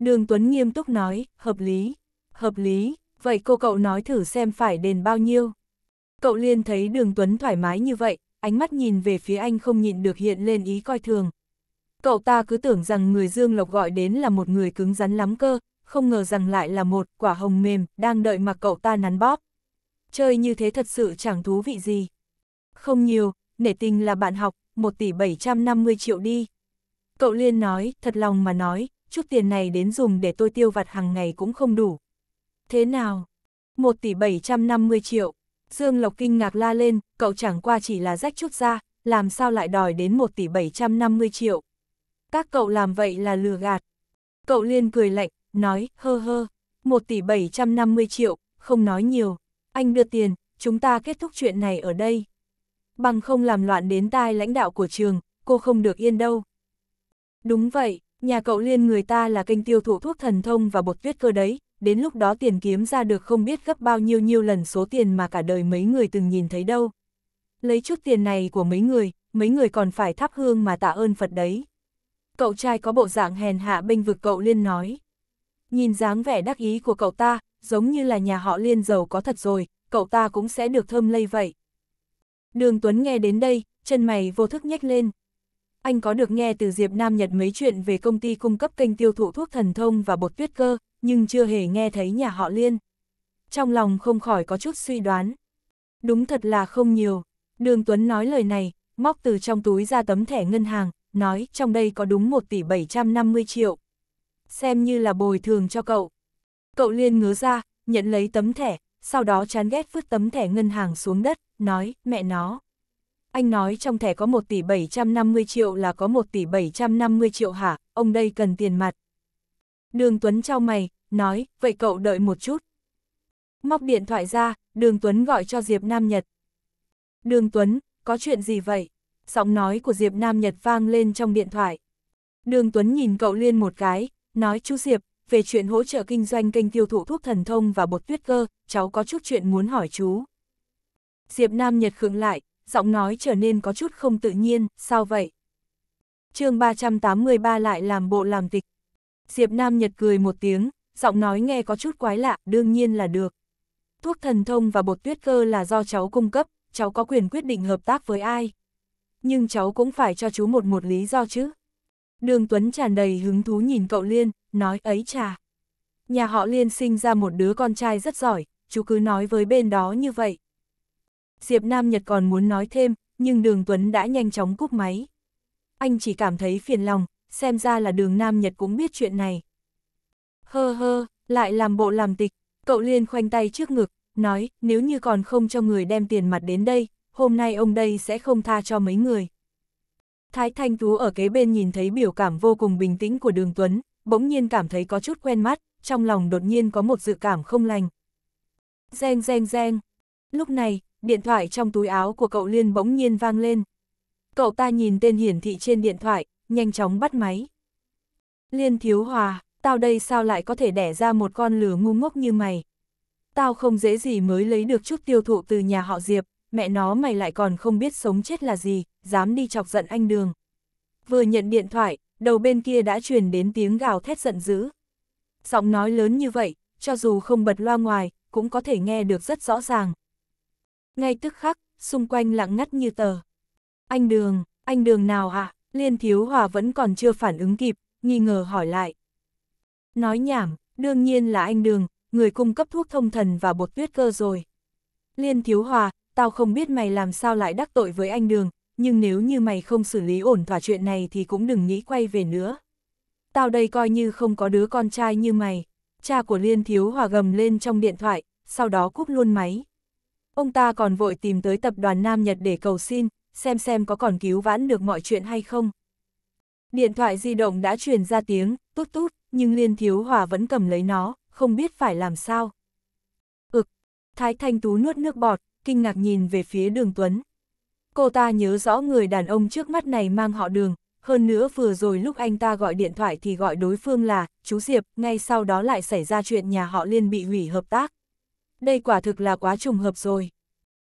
Speaker 1: Đường Tuấn nghiêm túc nói, hợp lý, hợp lý, vậy cô cậu nói thử xem phải đền bao nhiêu. Cậu liên thấy đường Tuấn thoải mái như vậy, ánh mắt nhìn về phía anh không nhịn được hiện lên ý coi thường. Cậu ta cứ tưởng rằng người Dương Lộc gọi đến là một người cứng rắn lắm cơ, không ngờ rằng lại là một quả hồng mềm đang đợi mà cậu ta nắn bóp. Chơi như thế thật sự chẳng thú vị gì. Không nhiều, nể tình là bạn học, 1 tỷ 750 triệu đi. Cậu Liên nói, thật lòng mà nói, chút tiền này đến dùng để tôi tiêu vặt hàng ngày cũng không đủ. Thế nào? 1 tỷ 750 triệu. Dương Lộc kinh ngạc la lên, cậu chẳng qua chỉ là rách chút ra, làm sao lại đòi đến 1 tỷ 750 triệu. Các cậu làm vậy là lừa gạt. Cậu liên cười lạnh, nói, hơ hơ, 1 tỷ 750 triệu, không nói nhiều. Anh đưa tiền, chúng ta kết thúc chuyện này ở đây. Bằng không làm loạn đến tai lãnh đạo của trường, cô không được yên đâu. Đúng vậy, nhà cậu liên người ta là kênh tiêu thụ thuốc thần thông và bột tuyết cơ đấy, đến lúc đó tiền kiếm ra được không biết gấp bao nhiêu nhiêu lần số tiền mà cả đời mấy người từng nhìn thấy đâu. Lấy chút tiền này của mấy người, mấy người còn phải thắp hương mà tạ ơn Phật đấy. Cậu trai có bộ dạng hèn hạ bênh vực cậu Liên nói. Nhìn dáng vẻ đắc ý của cậu ta, giống như là nhà họ Liên giàu có thật rồi, cậu ta cũng sẽ được thơm lây vậy. Đường Tuấn nghe đến đây, chân mày vô thức nhếch lên. Anh có được nghe từ Diệp Nam Nhật mấy chuyện về công ty cung cấp kênh tiêu thụ thuốc thần thông và bột tuyết cơ, nhưng chưa hề nghe thấy nhà họ Liên. Trong lòng không khỏi có chút suy đoán. Đúng thật là không nhiều. Đường Tuấn nói lời này, móc từ trong túi ra tấm thẻ ngân hàng, nói trong đây có đúng 1 tỷ 750 triệu. Xem như là bồi thường cho cậu. Cậu Liên ngứa ra, nhận lấy tấm thẻ, sau đó chán ghét vứt tấm thẻ ngân hàng xuống đất, nói, mẹ nó. Anh nói trong thẻ có 1 tỷ 750 triệu là có 1 tỷ 750 triệu hả, ông đây cần tiền mặt. Đường Tuấn trao mày, nói, vậy cậu đợi một chút. Móc điện thoại ra, Đường Tuấn gọi cho Diệp Nam Nhật. Đường Tuấn, có chuyện gì vậy? Giọng nói của Diệp Nam Nhật vang lên trong điện thoại. Đường Tuấn nhìn cậu Liên một cái, nói chú Diệp, về chuyện hỗ trợ kinh doanh kênh tiêu thụ thuốc thần thông và bột tuyết cơ, cháu có chút chuyện muốn hỏi chú. Diệp Nam Nhật khựng lại, giọng nói trở nên có chút không tự nhiên, sao vậy? chương 383 lại làm bộ làm tịch, Diệp Nam Nhật cười một tiếng, giọng nói nghe có chút quái lạ, đương nhiên là được. Thuốc thần thông và bột tuyết cơ là do cháu cung cấp, cháu có quyền quyết định hợp tác với ai. Nhưng cháu cũng phải cho chú một một lý do chứ. Đường Tuấn tràn đầy hứng thú nhìn cậu Liên, nói ấy trà. Nhà họ Liên sinh ra một đứa con trai rất giỏi, chú cứ nói với bên đó như vậy. Diệp Nam Nhật còn muốn nói thêm, nhưng Đường Tuấn đã nhanh chóng cúp máy. Anh chỉ cảm thấy phiền lòng, xem ra là đường Nam Nhật cũng biết chuyện này. Hơ hơ, lại làm bộ làm tịch, cậu Liên khoanh tay trước ngực, nói, nếu như còn không cho người đem tiền mặt đến đây, hôm nay ông đây sẽ không tha cho mấy người. Thái Thanh Tú ở kế bên nhìn thấy biểu cảm vô cùng bình tĩnh của đường Tuấn, bỗng nhiên cảm thấy có chút quen mắt, trong lòng đột nhiên có một dự cảm không lành. Reng reng reng. Lúc này, điện thoại trong túi áo của cậu Liên bỗng nhiên vang lên. Cậu ta nhìn tên hiển thị trên điện thoại, nhanh chóng bắt máy. Liên thiếu hòa, tao đây sao lại có thể đẻ ra một con lửa ngu ngốc như mày? Tao không dễ gì mới lấy được chút tiêu thụ từ nhà họ Diệp, mẹ nó mày lại còn không biết sống chết là gì, dám đi chọc giận anh Đường. Vừa nhận điện thoại, đầu bên kia đã truyền đến tiếng gào thét giận dữ. Giọng nói lớn như vậy, cho dù không bật loa ngoài, cũng có thể nghe được rất rõ ràng. Ngay tức khắc, xung quanh lặng ngắt như tờ. Anh Đường, anh Đường nào hả? À? Liên Thiếu Hòa vẫn còn chưa phản ứng kịp, nghi ngờ hỏi lại. Nói nhảm, đương nhiên là anh Đường, người cung cấp thuốc thông thần và bột tuyết cơ rồi. Liên Thiếu Hòa, tao không biết mày làm sao lại đắc tội với anh Đường, nhưng nếu như mày không xử lý ổn thỏa chuyện này thì cũng đừng nghĩ quay về nữa. Tao đây coi như không có đứa con trai như mày. Cha của Liên Thiếu Hòa gầm lên trong điện thoại, sau đó cúp luôn máy. Ông ta còn vội tìm tới tập đoàn Nam Nhật để cầu xin, xem xem có còn cứu vãn được mọi chuyện hay không. Điện thoại di động đã truyền ra tiếng, tút tút, nhưng Liên Thiếu Hòa vẫn cầm lấy nó, không biết phải làm sao. Ực, Thái Thanh Tú nuốt nước bọt, kinh ngạc nhìn về phía đường Tuấn. Cô ta nhớ rõ người đàn ông trước mắt này mang họ đường, hơn nữa vừa rồi lúc anh ta gọi điện thoại thì gọi đối phương là, chú Diệp, ngay sau đó lại xảy ra chuyện nhà họ Liên bị hủy hợp tác. Đây quả thực là quá trùng hợp rồi.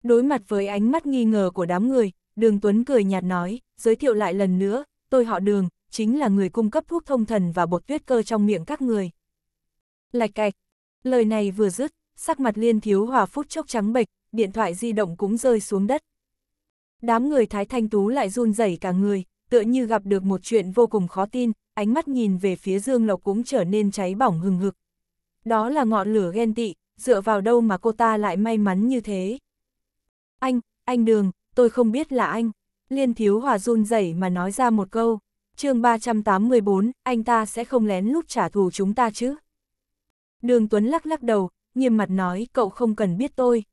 Speaker 1: Đối mặt với ánh mắt nghi ngờ của đám người, Đường Tuấn cười nhạt nói, giới thiệu lại lần nữa, tôi họ đường, chính là người cung cấp thuốc thông thần và bột tuyết cơ trong miệng các người. Lạch cạch, lời này vừa dứt, sắc mặt liên thiếu hòa phút chốc trắng bệch, điện thoại di động cũng rơi xuống đất. Đám người Thái Thanh Tú lại run rẩy cả người, tựa như gặp được một chuyện vô cùng khó tin, ánh mắt nhìn về phía Dương Lộc cũng trở nên cháy bỏng hừng hực. Đó là ngọn lửa ghen tị, dựa vào đâu mà cô ta lại may mắn như thế. Anh, anh Đường, tôi không biết là anh. Liên thiếu hòa run rẩy mà nói ra một câu. chương 384, anh ta sẽ không lén lúc trả thù chúng ta chứ. Đường Tuấn lắc lắc đầu, nghiêm mặt nói cậu không cần biết tôi.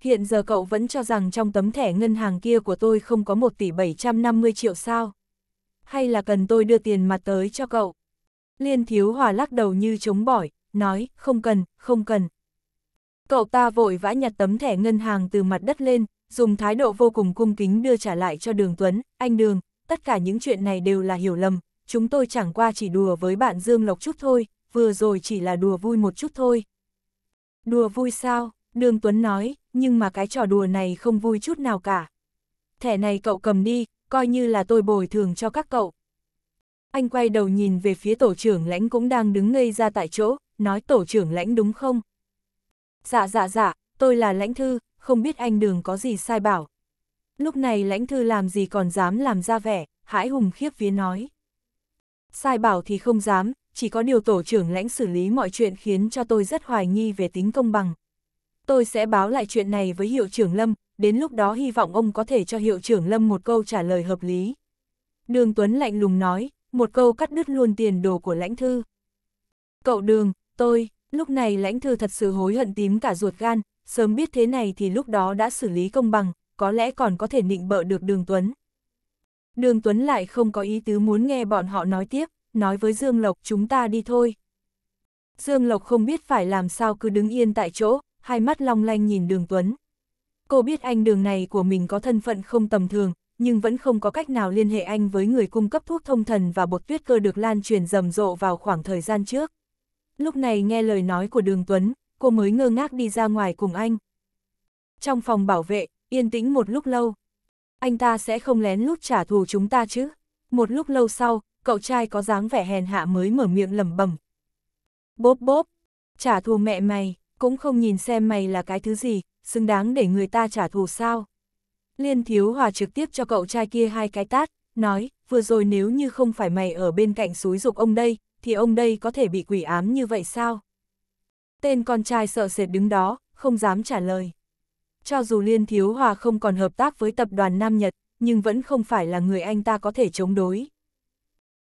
Speaker 1: Hiện giờ cậu vẫn cho rằng trong tấm thẻ ngân hàng kia của tôi không có 1 tỷ 750 triệu sao. Hay là cần tôi đưa tiền mặt tới cho cậu. Liên thiếu hòa lắc đầu như chống bỏi, nói không cần, không cần. Cậu ta vội vã nhặt tấm thẻ ngân hàng từ mặt đất lên, dùng thái độ vô cùng cung kính đưa trả lại cho Đường Tuấn, anh Đường, tất cả những chuyện này đều là hiểu lầm, chúng tôi chẳng qua chỉ đùa với bạn Dương Lộc chút thôi, vừa rồi chỉ là đùa vui một chút thôi. Đùa vui sao? Đường Tuấn nói, nhưng mà cái trò đùa này không vui chút nào cả. Thẻ này cậu cầm đi, coi như là tôi bồi thường cho các cậu. Anh quay đầu nhìn về phía tổ trưởng lãnh cũng đang đứng ngây ra tại chỗ, nói tổ trưởng lãnh đúng không? Dạ dạ dạ, tôi là lãnh thư, không biết anh đường có gì sai bảo. Lúc này lãnh thư làm gì còn dám làm ra vẻ, hãi hùng khiếp vía nói. Sai bảo thì không dám, chỉ có điều tổ trưởng lãnh xử lý mọi chuyện khiến cho tôi rất hoài nghi về tính công bằng. Tôi sẽ báo lại chuyện này với hiệu trưởng Lâm, đến lúc đó hy vọng ông có thể cho hiệu trưởng Lâm một câu trả lời hợp lý. Đường Tuấn lạnh lùng nói, một câu cắt đứt luôn tiền đồ của lãnh thư. Cậu đường, tôi, lúc này lãnh thư thật sự hối hận tím cả ruột gan, sớm biết thế này thì lúc đó đã xử lý công bằng, có lẽ còn có thể nịnh bợ được Đường Tuấn. Đường Tuấn lại không có ý tứ muốn nghe bọn họ nói tiếp, nói với Dương Lộc chúng ta đi thôi. Dương Lộc không biết phải làm sao cứ đứng yên tại chỗ, hai mắt long lanh nhìn Đường Tuấn. Cô biết anh đường này của mình có thân phận không tầm thường, nhưng vẫn không có cách nào liên hệ anh với người cung cấp thuốc thông thần và bột tuyết cơ được lan truyền rầm rộ vào khoảng thời gian trước. Lúc này nghe lời nói của Đường Tuấn, cô mới ngơ ngác đi ra ngoài cùng anh. Trong phòng bảo vệ, yên tĩnh một lúc lâu. Anh ta sẽ không lén lút trả thù chúng ta chứ. Một lúc lâu sau, cậu trai có dáng vẻ hèn hạ mới mở miệng lẩm bẩm. Bốp bốp, trả thù mẹ mày, cũng không nhìn xem mày là cái thứ gì, xứng đáng để người ta trả thù sao. Liên Thiếu Hòa trực tiếp cho cậu trai kia hai cái tát, nói, vừa rồi nếu như không phải mày ở bên cạnh suối dục ông đây, thì ông đây có thể bị quỷ ám như vậy sao? Tên con trai sợ sệt đứng đó, không dám trả lời. Cho dù Liên Thiếu Hòa không còn hợp tác với tập đoàn Nam Nhật, nhưng vẫn không phải là người anh ta có thể chống đối.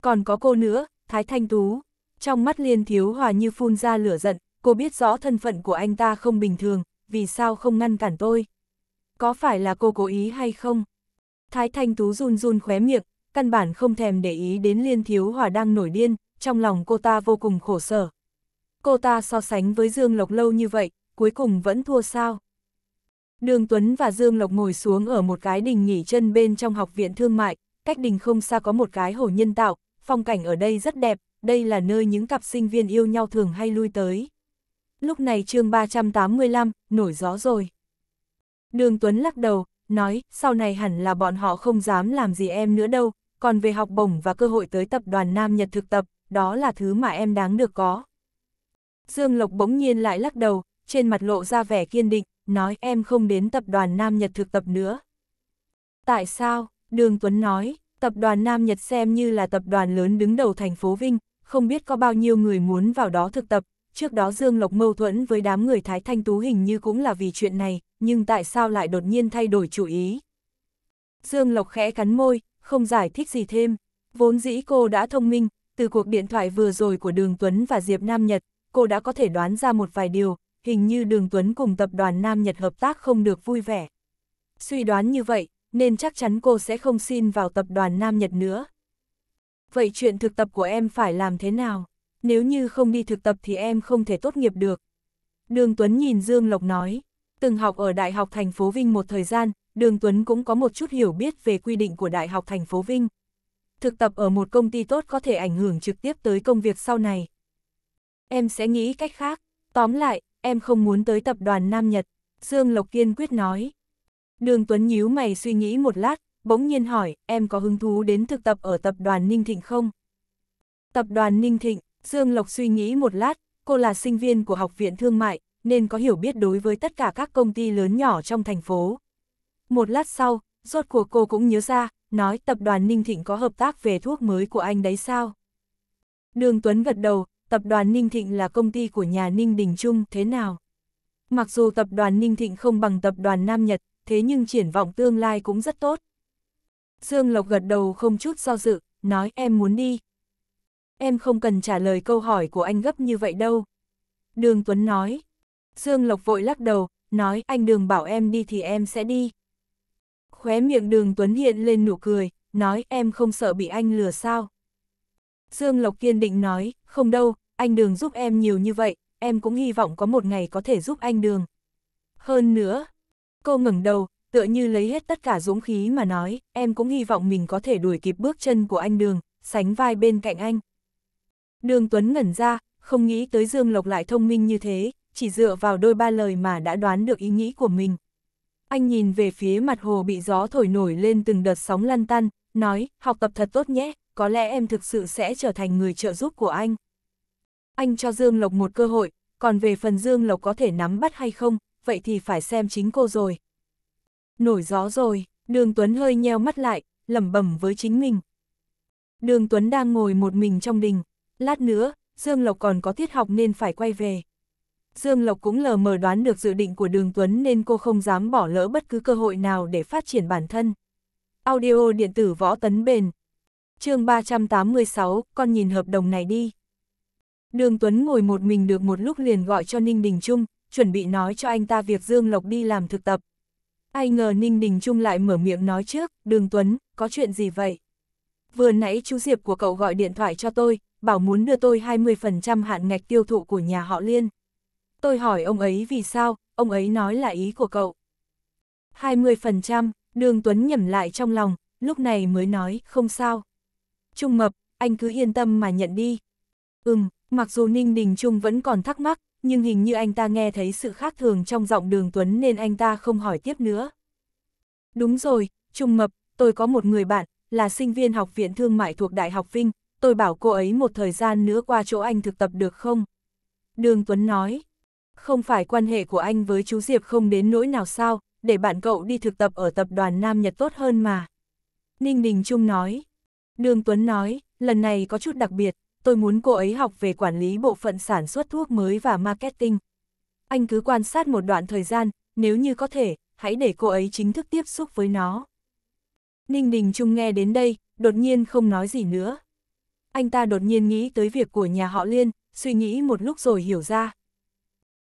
Speaker 1: Còn có cô nữa, Thái Thanh Tú. Trong mắt Liên Thiếu Hòa như phun ra lửa giận, cô biết rõ thân phận của anh ta không bình thường, vì sao không ngăn cản tôi. Có phải là cô cố ý hay không? Thái Thanh Tú run run khóe miệng, căn bản không thèm để ý đến Liên Thiếu Hòa đang nổi điên, trong lòng cô ta vô cùng khổ sở, cô ta so sánh với Dương Lộc lâu như vậy, cuối cùng vẫn thua sao. Đường Tuấn và Dương Lộc ngồi xuống ở một cái đình nghỉ chân bên trong học viện thương mại, cách đình không xa có một cái hồ nhân tạo, phong cảnh ở đây rất đẹp, đây là nơi những cặp sinh viên yêu nhau thường hay lui tới. Lúc này chương 385, nổi gió rồi. Đường Tuấn lắc đầu, nói, sau này hẳn là bọn họ không dám làm gì em nữa đâu, còn về học bổng và cơ hội tới tập đoàn Nam Nhật thực tập, đó là thứ mà em đáng được có. Dương Lộc bỗng nhiên lại lắc đầu, trên mặt lộ ra vẻ kiên định, nói em không đến tập đoàn Nam Nhật thực tập nữa. Tại sao? Đường Tuấn nói, tập đoàn Nam Nhật xem như là tập đoàn lớn đứng đầu thành phố Vinh, không biết có bao nhiêu người muốn vào đó thực tập. Trước đó Dương Lộc mâu thuẫn với đám người Thái Thanh Tú hình như cũng là vì chuyện này, nhưng tại sao lại đột nhiên thay đổi chủ ý? Dương Lộc khẽ cắn môi, không giải thích gì thêm. Vốn dĩ cô đã thông minh, từ cuộc điện thoại vừa rồi của Đường Tuấn và Diệp Nam Nhật, cô đã có thể đoán ra một vài điều, hình như Đường Tuấn cùng tập đoàn Nam Nhật hợp tác không được vui vẻ. Suy đoán như vậy, nên chắc chắn cô sẽ không xin vào tập đoàn Nam Nhật nữa. Vậy chuyện thực tập của em phải làm thế nào? Nếu như không đi thực tập thì em không thể tốt nghiệp được. Đường Tuấn nhìn Dương Lộc nói, từng học ở Đại học thành phố Vinh một thời gian, Đường Tuấn cũng có một chút hiểu biết về quy định của Đại học thành phố Vinh. Thực tập ở một công ty tốt có thể ảnh hưởng trực tiếp tới công việc sau này em sẽ nghĩ cách khác. Tóm lại, em không muốn tới tập đoàn Nam Nhật. Dương Lộc kiên quyết nói. Đường Tuấn nhíu mày suy nghĩ một lát, bỗng nhiên hỏi, em có hứng thú đến thực tập ở tập đoàn Ninh Thịnh không? Tập đoàn Ninh Thịnh, Dương Lộc suy nghĩ một lát, cô là sinh viên của Học viện Thương mại, nên có hiểu biết đối với tất cả các công ty lớn nhỏ trong thành phố. Một lát sau, rốt của cô cũng nhớ ra, nói tập đoàn Ninh Thịnh có hợp tác về thuốc mới của anh đấy sao? Đường Tuấn gật đầu, tập đoàn Ninh Thịnh là công ty của nhà Ninh Đình Trung thế nào? Mặc dù tập đoàn Ninh Thịnh không bằng tập đoàn Nam Nhật, thế nhưng triển vọng tương lai cũng rất tốt. Dương Lộc gật đầu không chút do dự, nói em muốn đi. Em không cần trả lời câu hỏi của anh gấp như vậy đâu. Đường Tuấn nói. Dương Lộc vội lắc đầu, nói anh Đường bảo em đi thì em sẽ đi. Khóe miệng Đường Tuấn hiện lên nụ cười, nói em không sợ bị anh lừa sao. Dương Lộc kiên định nói, không đâu, anh Đường giúp em nhiều như vậy, em cũng hy vọng có một ngày có thể giúp anh Đường. Hơn nữa, cô ngẩng đầu, tựa như lấy hết tất cả dũng khí mà nói, em cũng hy vọng mình có thể đuổi kịp bước chân của anh Đường, sánh vai bên cạnh anh. Đường Tuấn ngẩn ra, không nghĩ tới Dương Lộc lại thông minh như thế, chỉ dựa vào đôi ba lời mà đã đoán được ý nghĩ của mình. Anh nhìn về phía mặt hồ bị gió thổi nổi lên từng đợt sóng lăn tăn, nói, học tập thật tốt nhé, có lẽ em thực sự sẽ trở thành người trợ giúp của anh. Anh cho Dương Lộc một cơ hội, còn về phần Dương Lộc có thể nắm bắt hay không, vậy thì phải xem chính cô rồi. Nổi gió rồi, Đường Tuấn hơi nheo mắt lại, lẩm bẩm với chính mình. Đường Tuấn đang ngồi một mình trong đình, lát nữa, Dương Lộc còn có tiết học nên phải quay về. Dương Lộc cũng lờ mờ đoán được dự định của Đường Tuấn nên cô không dám bỏ lỡ bất cứ cơ hội nào để phát triển bản thân. Audio điện tử võ tấn bền, chương 386, con nhìn hợp đồng này đi. Đường Tuấn ngồi một mình được một lúc liền gọi cho Ninh Đình Trung, chuẩn bị nói cho anh ta việc Dương Lộc đi làm thực tập. Ai ngờ Ninh Đình Trung lại mở miệng nói trước, Đường Tuấn, có chuyện gì vậy? Vừa nãy chú Diệp của cậu gọi điện thoại cho tôi, bảo muốn đưa tôi 20% hạn ngạch tiêu thụ của nhà họ Liên. Tôi hỏi ông ấy vì sao, ông ấy nói là ý của cậu. 20%, Đường Tuấn nhẩm lại trong lòng, lúc này mới nói, không sao. Trung Mập, anh cứ yên tâm mà nhận đi. Ừm, mặc dù Ninh Đình Trung vẫn còn thắc mắc, nhưng hình như anh ta nghe thấy sự khác thường trong giọng đường Tuấn nên anh ta không hỏi tiếp nữa. Đúng rồi, Trung Mập, tôi có một người bạn, là sinh viên học viện thương mại thuộc Đại học Vinh, tôi bảo cô ấy một thời gian nữa qua chỗ anh thực tập được không? Đường Tuấn nói, không phải quan hệ của anh với chú Diệp không đến nỗi nào sao, để bạn cậu đi thực tập ở tập đoàn Nam Nhật tốt hơn mà. Ninh Đình Trung nói, Đường Tuấn nói, lần này có chút đặc biệt, tôi muốn cô ấy học về quản lý bộ phận sản xuất thuốc mới và marketing. Anh cứ quan sát một đoạn thời gian, nếu như có thể, hãy để cô ấy chính thức tiếp xúc với nó. Ninh Đình Trung nghe đến đây, đột nhiên không nói gì nữa. Anh ta đột nhiên nghĩ tới việc của nhà họ Liên, suy nghĩ một lúc rồi hiểu ra.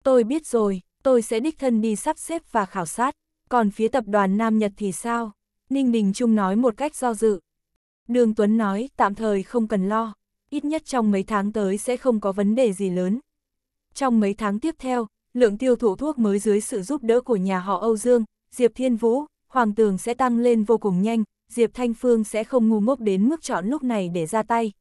Speaker 1: Tôi biết rồi, tôi sẽ đích thân đi sắp xếp và khảo sát, còn phía tập đoàn Nam Nhật thì sao? Ninh Đình Trung nói một cách do dự. Đường Tuấn nói tạm thời không cần lo, ít nhất trong mấy tháng tới sẽ không có vấn đề gì lớn. Trong mấy tháng tiếp theo, lượng tiêu thụ thuốc mới dưới sự giúp đỡ của nhà họ Âu Dương, Diệp Thiên Vũ, Hoàng Tường sẽ tăng lên vô cùng nhanh, Diệp Thanh Phương sẽ không ngu ngốc đến mức chọn lúc này để ra tay.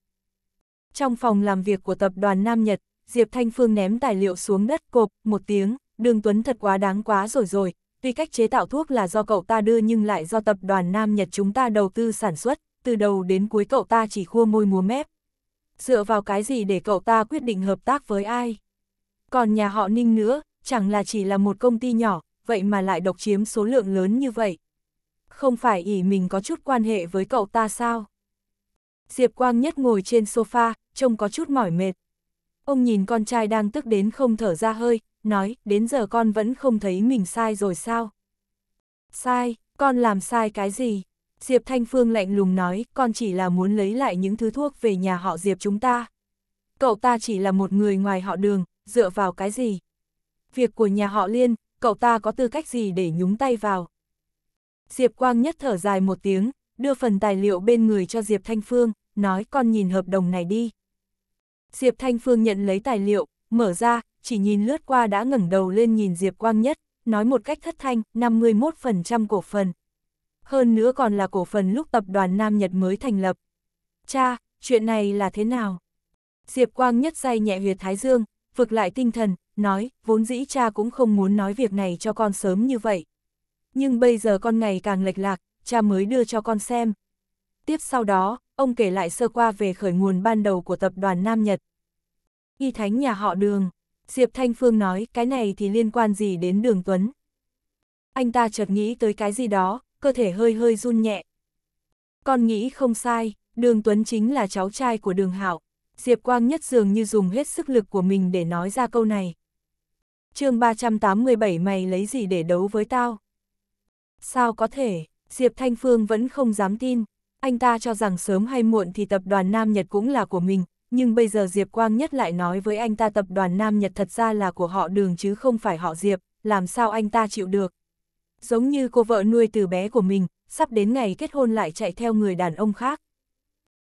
Speaker 1: Trong phòng làm việc của tập đoàn Nam Nhật, Diệp Thanh Phương ném tài liệu xuống đất cộp một tiếng, đường Tuấn thật quá đáng quá rồi rồi, tuy cách chế tạo thuốc là do cậu ta đưa nhưng lại do tập đoàn Nam Nhật chúng ta đầu tư sản xuất từ đầu đến cuối cậu ta chỉ khua môi múa mép. Dựa vào cái gì để cậu ta quyết định hợp tác với ai? Còn nhà họ Ninh nữa, chẳng là chỉ là một công ty nhỏ, vậy mà lại độc chiếm số lượng lớn như vậy. Không phải ỷ mình có chút quan hệ với cậu ta sao? Diệp Quang Nhất ngồi trên sofa, trông có chút mỏi mệt. Ông nhìn con trai đang tức đến không thở ra hơi, nói, đến giờ con vẫn không thấy mình sai rồi sao? Sai, con làm sai cái gì? Diệp Thanh Phương lạnh lùng nói, con chỉ là muốn lấy lại những thứ thuốc về nhà họ Diệp chúng ta. Cậu ta chỉ là một người ngoài họ đường, dựa vào cái gì? Việc của nhà họ Liên, cậu ta có tư cách gì để nhúng tay vào? Diệp Quang nhất thở dài một tiếng, đưa phần tài liệu bên người cho Diệp Thanh Phương, nói con nhìn hợp đồng này đi. Diệp Thanh Phương nhận lấy tài liệu, mở ra, chỉ nhìn lướt qua đã ngẩng đầu lên nhìn Diệp Quang Nhất, nói một cách thất thanh, 51% cổ phần hơn nữa còn là cổ phần lúc tập đoàn Nam Nhật mới thành lập. Cha, chuyện này là thế nào? Diệp Quang nhất say nhẹ huyệt Thái Dương, vực lại tinh thần, nói, vốn dĩ cha cũng không muốn nói việc này cho con sớm như vậy. Nhưng bây giờ con ngày càng lệch lạc, cha mới đưa cho con xem. Tiếp sau đó, ông kể lại sơ qua về khởi nguồn ban đầu của tập đoàn Nam Nhật. Y thánh nhà họ đường, Diệp Thanh Phương nói cái này thì liên quan gì đến đường Tuấn. Anh ta chợt nghĩ tới cái gì đó, cơ thể hơi hơi run nhẹ. Con nghĩ không sai, đường Tuấn chính là cháu trai của đường Hạo Diệp Quang Nhất dường như dùng hết sức lực của mình để nói ra câu này. chương 387 mày lấy gì để đấu với tao? Sao có thể, Diệp Thanh Phương vẫn không dám tin. Anh ta cho rằng sớm hay muộn thì tập đoàn Nam Nhật cũng là của mình, nhưng bây giờ Diệp Quang Nhất lại nói với anh ta tập đoàn Nam Nhật thật ra là của họ đường chứ không phải họ Diệp, làm sao anh ta chịu được giống như cô vợ nuôi từ bé của mình, sắp đến ngày kết hôn lại chạy theo người đàn ông khác.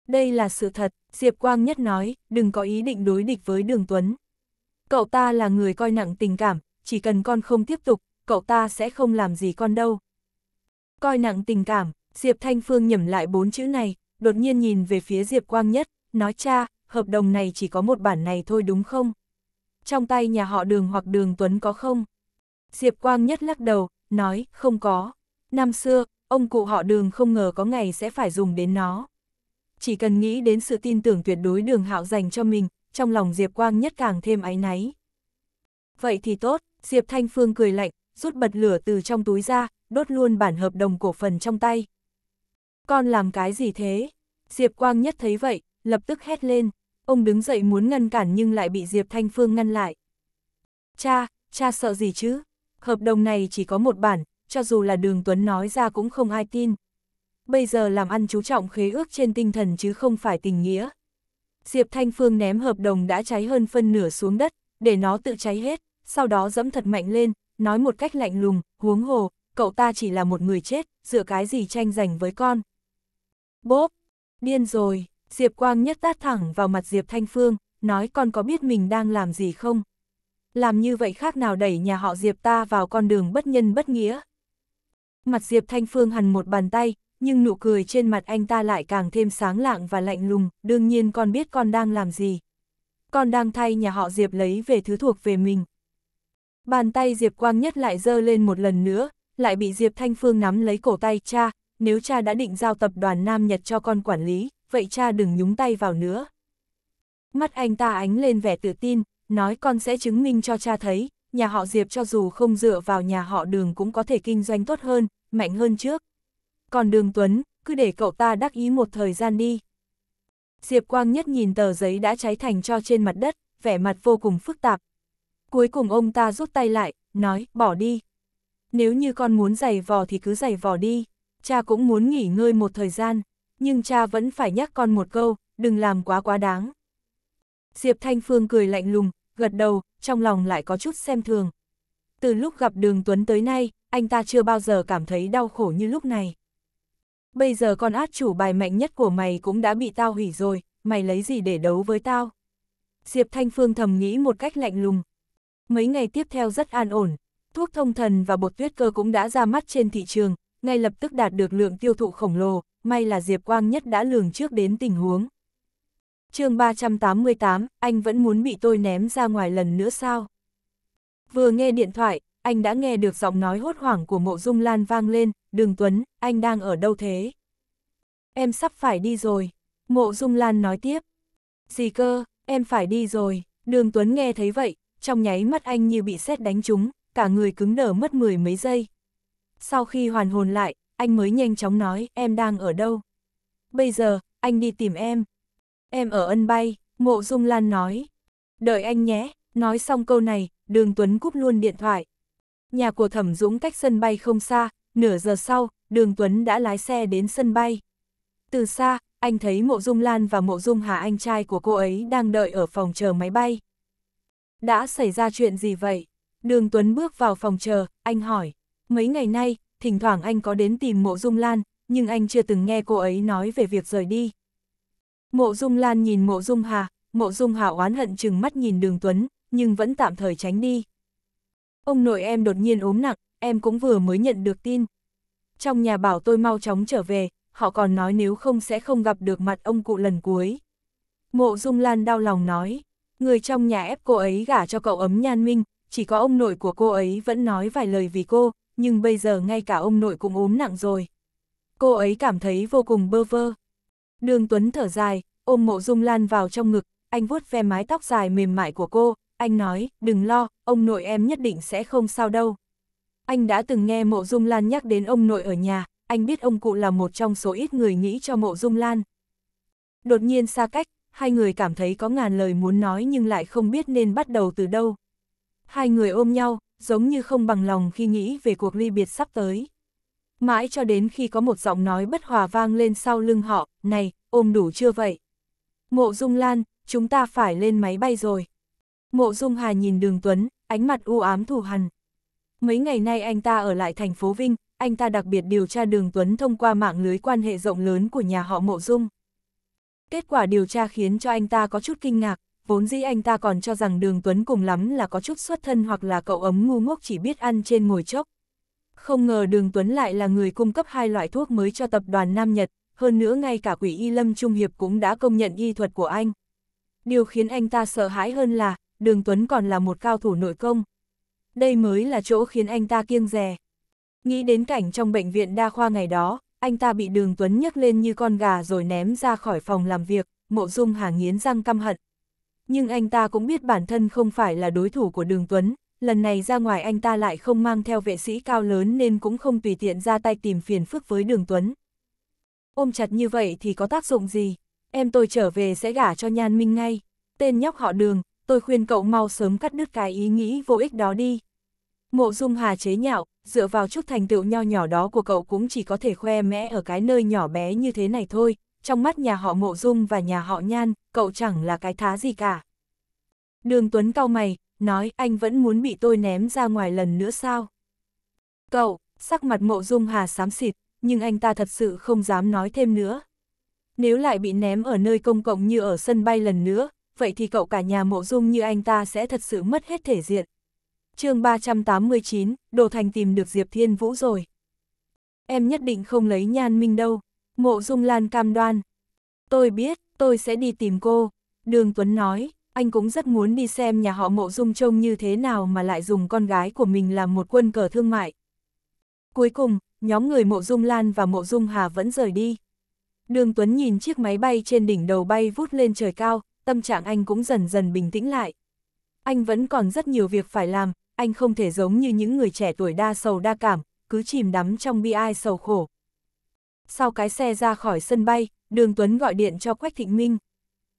Speaker 1: Đây là sự thật, Diệp Quang Nhất nói, đừng có ý định đối địch với Đường Tuấn. Cậu ta là người coi nặng tình cảm, chỉ cần con không tiếp tục, cậu ta sẽ không làm gì con đâu. Coi nặng tình cảm, Diệp Thanh Phương nhẩm lại bốn chữ này, đột nhiên nhìn về phía Diệp Quang Nhất, nói cha, hợp đồng này chỉ có một bản này thôi đúng không? Trong tay nhà họ đường hoặc đường Tuấn có không? Diệp Quang Nhất lắc đầu, nói, không có. Năm xưa, ông cụ họ đường không ngờ có ngày sẽ phải dùng đến nó. Chỉ cần nghĩ đến sự tin tưởng tuyệt đối đường hạo dành cho mình, trong lòng Diệp Quang nhất càng thêm áy náy. Vậy thì tốt, Diệp Thanh Phương cười lạnh, rút bật lửa từ trong túi ra, đốt luôn bản hợp đồng cổ phần trong tay. Con làm cái gì thế? Diệp Quang nhất thấy vậy, lập tức hét lên. Ông đứng dậy muốn ngăn cản nhưng lại bị Diệp Thanh Phương ngăn lại. Cha, cha sợ gì chứ? Hợp đồng này chỉ có một bản, cho dù là đường Tuấn nói ra cũng không ai tin. Bây giờ làm ăn chú trọng khế ước trên tinh thần chứ không phải tình nghĩa. Diệp Thanh Phương ném hợp đồng đã cháy hơn phân nửa xuống đất, để nó tự cháy hết, sau đó dẫm thật mạnh lên, nói một cách lạnh lùng, huống hồ, cậu ta chỉ là một người chết, dựa cái gì tranh giành với con. Bốp, điên rồi, Diệp Quang nhất tát thẳng vào mặt Diệp Thanh Phương, nói con có biết mình đang làm gì không? làm như vậy khác nào đẩy nhà họ Diệp ta vào con đường bất nhân bất nghĩa. Mặt Diệp Thanh Phương hằn một bàn tay, nhưng nụ cười trên mặt anh ta lại càng thêm sáng lạng và lạnh lùng, đương nhiên con biết con đang làm gì. Con đang thay nhà họ Diệp lấy về thứ thuộc về mình. Bàn tay Diệp Quang Nhất lại dơ lên một lần nữa, lại bị Diệp Thanh Phương nắm lấy cổ tay cha, nếu cha đã định giao tập đoàn Nam Nhật cho con quản lý, vậy cha đừng nhúng tay vào nữa. Mắt anh ta ánh lên vẻ tự tin, nói con sẽ chứng minh cho cha thấy, nhà họ Diệp cho dù không dựa vào nhà họ đường cũng có thể kinh doanh tốt hơn, mạnh hơn trước. Còn đường Tuấn, cứ để cậu ta đắc ý một thời gian đi. Diệp Quang Nhất nhìn tờ giấy đã cháy thành cho trên mặt đất, vẻ mặt vô cùng phức tạp. Cuối cùng ông ta rút tay lại, nói, bỏ đi. Nếu như con muốn giày vò thì cứ giày vò đi, cha cũng muốn nghỉ ngơi một thời gian, nhưng cha vẫn phải nhắc con một câu, đừng làm quá quá đáng. Diệp Thanh Phương cười lạnh lùng, gật đầu, trong lòng lại có chút xem thường. Từ lúc gặp Đường Tuấn tới nay, anh ta chưa bao giờ cảm thấy đau khổ như lúc này. Bây giờ con át chủ bài mạnh nhất của mày cũng đã bị tao hủy rồi, mày lấy gì để đấu với tao? Diệp Thanh Phương thầm nghĩ một cách lạnh lùng. Mấy ngày tiếp theo rất an ổn, thuốc thông thần và bột tuyết cơ cũng đã ra mắt trên thị trường, ngay lập tức đạt được lượng tiêu thụ khổng lồ, may là Diệp Quang Nhất đã lường trước đến tình huống chương 388, anh vẫn muốn bị tôi ném ra ngoài lần nữa sao? Vừa nghe điện thoại, anh đã nghe được giọng nói hốt hoảng của mộ dung lan vang lên, đường Tuấn, anh đang ở đâu thế? Em sắp phải đi rồi. Mộ dung lan nói tiếp. Gì cơ, em phải đi rồi. Đường Tuấn nghe thấy vậy, trong nháy mắt anh như bị sét đánh trúng, cả người cứng đờ mất mười mấy giây. Sau khi hoàn hồn lại, anh mới nhanh chóng nói, em đang ở đâu? Bây giờ, anh đi tìm em, em ở ân bay, mộ dung lan nói. Đợi anh nhé, nói xong câu này, đường Tuấn cúp luôn điện thoại. Nhà của Thẩm Dũng cách sân bay không xa, nửa giờ sau, đường Tuấn đã lái xe đến sân bay. Từ xa, anh thấy mộ dung lan và mộ dung hà anh trai của cô ấy đang đợi ở phòng chờ máy bay. Đã xảy ra chuyện gì vậy? Đường Tuấn bước vào phòng chờ, anh hỏi. Mấy ngày nay, thỉnh thoảng anh có đến tìm mộ dung lan, nhưng anh chưa từng nghe cô ấy nói về việc rời đi. Mộ Dung Lan nhìn Mộ Dung Hà, Mộ Dung Hà oán hận chừng mắt nhìn Đường Tuấn, nhưng vẫn tạm thời tránh đi. Ông nội em đột nhiên ốm nặng, em cũng vừa mới nhận được tin. Trong nhà bảo tôi mau chóng trở về, họ còn nói nếu không sẽ không gặp được mặt ông cụ lần cuối. Mộ Dung Lan đau lòng nói, người trong nhà ép cô ấy gả cho cậu ấm nhan minh, chỉ có ông nội của cô ấy vẫn nói vài lời vì cô, nhưng bây giờ ngay cả ông nội cũng ốm nặng rồi. Cô ấy cảm thấy vô cùng bơ vơ. Đường Tuấn thở dài, ôm mộ dung lan vào trong ngực, anh vuốt ve mái tóc dài mềm mại của cô, anh nói, đừng lo, ông nội em nhất định sẽ không sao đâu. Anh đã từng nghe mộ dung lan nhắc đến ông nội ở nhà, anh biết ông cụ là một trong số ít người nghĩ cho mộ dung lan. Đột nhiên xa cách, hai người cảm thấy có ngàn lời muốn nói nhưng lại không biết nên bắt đầu từ đâu. Hai người ôm nhau, giống như không bằng lòng khi nghĩ về cuộc ly biệt sắp tới mãi cho đến khi có một giọng nói bất hòa vang lên sau lưng họ, này, ôm đủ chưa vậy? Mộ Dung Lan, chúng ta phải lên máy bay rồi. Mộ Dung Hà nhìn đường Tuấn, ánh mặt u ám thù hằn. Mấy ngày nay anh ta ở lại thành phố Vinh, anh ta đặc biệt điều tra đường Tuấn thông qua mạng lưới quan hệ rộng lớn của nhà họ Mộ Dung. Kết quả điều tra khiến cho anh ta có chút kinh ngạc, vốn dĩ anh ta còn cho rằng đường Tuấn cùng lắm là có chút xuất thân hoặc là cậu ấm ngu ngốc chỉ biết ăn trên ngồi chốc. Không ngờ Đường Tuấn lại là người cung cấp hai loại thuốc mới cho tập đoàn Nam Nhật, hơn nữa ngay cả quỷ y lâm trung hiệp cũng đã công nhận y thuật của anh. Điều khiến anh ta sợ hãi hơn là, Đường Tuấn còn là một cao thủ nội công. Đây mới là chỗ khiến anh ta kiêng rè. Nghĩ đến cảnh trong bệnh viện đa khoa ngày đó, anh ta bị Đường Tuấn nhấc lên như con gà rồi ném ra khỏi phòng làm việc, mộ dung hà nghiến răng căm hận. Nhưng anh ta cũng biết bản thân không phải là đối thủ của Đường Tuấn, lần này ra ngoài anh ta lại không mang theo vệ sĩ cao lớn nên cũng không tùy tiện ra tay tìm phiền phức với đường Tuấn. Ôm chặt như vậy thì có tác dụng gì? Em tôi trở về sẽ gả cho Nhan Minh ngay. Tên nhóc họ đường, tôi khuyên cậu mau sớm cắt đứt cái ý nghĩ vô ích đó đi. Mộ Dung Hà chế nhạo, dựa vào chút thành tựu nho nhỏ đó của cậu cũng chỉ có thể khoe mẽ ở cái nơi nhỏ bé như thế này thôi. Trong mắt nhà họ Mộ Dung và nhà họ Nhan, cậu chẳng là cái thá gì cả. Đường Tuấn cau mày, nói anh vẫn muốn bị tôi ném ra ngoài lần nữa sao? Cậu, sắc mặt mộ dung hà xám xịt, nhưng anh ta thật sự không dám nói thêm nữa. Nếu lại bị ném ở nơi công cộng như ở sân bay lần nữa, vậy thì cậu cả nhà mộ dung như anh ta sẽ thật sự mất hết thể diện. chương 389, Đồ Thành tìm được Diệp Thiên Vũ rồi. Em nhất định không lấy nhan minh đâu, mộ dung lan cam đoan. Tôi biết, tôi sẽ đi tìm cô, Đường Tuấn nói anh cũng rất muốn đi xem nhà họ mộ dung trông như thế nào mà lại dùng con gái của mình làm một quân cờ thương mại. Cuối cùng, nhóm người mộ dung Lan và mộ dung Hà vẫn rời đi. Đường Tuấn nhìn chiếc máy bay trên đỉnh đầu bay vút lên trời cao, tâm trạng anh cũng dần dần bình tĩnh lại. Anh vẫn còn rất nhiều việc phải làm, anh không thể giống như những người trẻ tuổi đa sầu đa cảm, cứ chìm đắm trong bi ai sầu khổ. Sau cái xe ra khỏi sân bay, Đường Tuấn gọi điện cho Quách Thịnh Minh.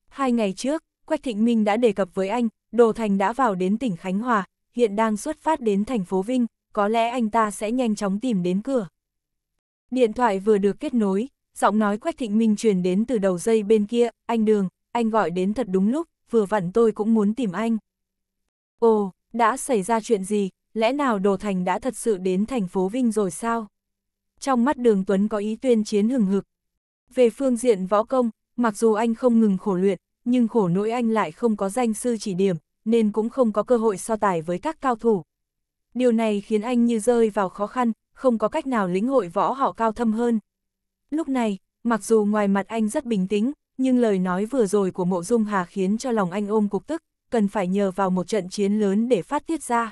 Speaker 1: Hai ngày trước, Quách Thịnh Minh đã đề cập với anh, Đồ Thành đã vào đến tỉnh Khánh Hòa, hiện đang xuất phát đến thành phố Vinh, có lẽ anh ta sẽ nhanh chóng tìm đến cửa. Điện thoại vừa được kết nối, giọng nói Quách Thịnh Minh truyền đến từ đầu dây bên kia, anh Đường, anh gọi đến thật đúng lúc, vừa vặn tôi cũng muốn tìm anh. Ồ, đã xảy ra chuyện gì, lẽ nào Đồ Thành đã thật sự đến thành phố Vinh rồi sao? Trong mắt Đường Tuấn có ý tuyên chiến hừng hực. Về phương diện võ công, mặc dù anh không ngừng khổ luyện, nhưng khổ nỗi anh lại không có danh sư chỉ điểm, nên cũng không có cơ hội so tài với các cao thủ. Điều này khiến anh như rơi vào khó khăn, không có cách nào lĩnh hội võ họ cao thâm hơn. Lúc này, mặc dù ngoài mặt anh rất bình tĩnh, nhưng lời nói vừa rồi của Mộ Dung Hà khiến cho lòng anh ôm cục tức, cần phải nhờ vào một trận chiến lớn để phát tiết ra.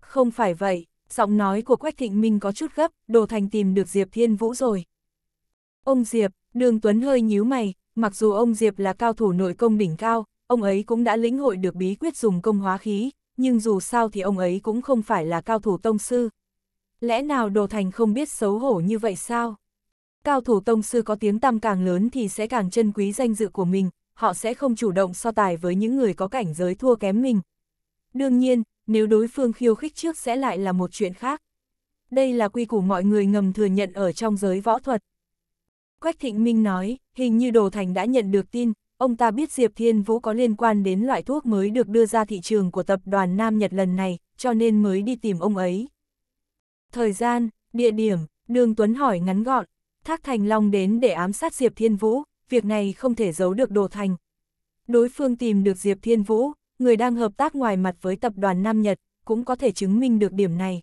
Speaker 1: Không phải vậy, giọng nói của Quách Thịnh Minh có chút gấp, Đồ Thành tìm được Diệp Thiên Vũ rồi. Ông Diệp, Đường Tuấn hơi nhíu mày, mặc dù ông Diệp là cao thủ nội công đỉnh cao, ông ấy cũng đã lĩnh hội được bí quyết dùng công hóa khí, nhưng dù sao thì ông ấy cũng không phải là cao thủ tông sư. Lẽ nào Đồ Thành không biết xấu hổ như vậy sao? Cao thủ tông sư có tiếng tăm càng lớn thì sẽ càng trân quý danh dự của mình, họ sẽ không chủ động so tài với những người có cảnh giới thua kém mình. Đương nhiên, nếu đối phương khiêu khích trước sẽ lại là một chuyện khác. Đây là quy củ mọi người ngầm thừa nhận ở trong giới võ thuật. Quách Thịnh Minh nói, hình như Đồ Thành đã nhận được tin, ông ta biết Diệp Thiên Vũ có liên quan đến loại thuốc mới được đưa ra thị trường của tập đoàn Nam Nhật lần này, cho nên mới đi tìm ông ấy. Thời gian, địa điểm, Đường Tuấn hỏi ngắn gọn, Thác Thành Long đến để ám sát Diệp Thiên Vũ, việc này không thể giấu được Đồ Thành. Đối phương tìm được Diệp Thiên Vũ, người đang hợp tác ngoài mặt với tập đoàn Nam Nhật, cũng có thể chứng minh được điểm này.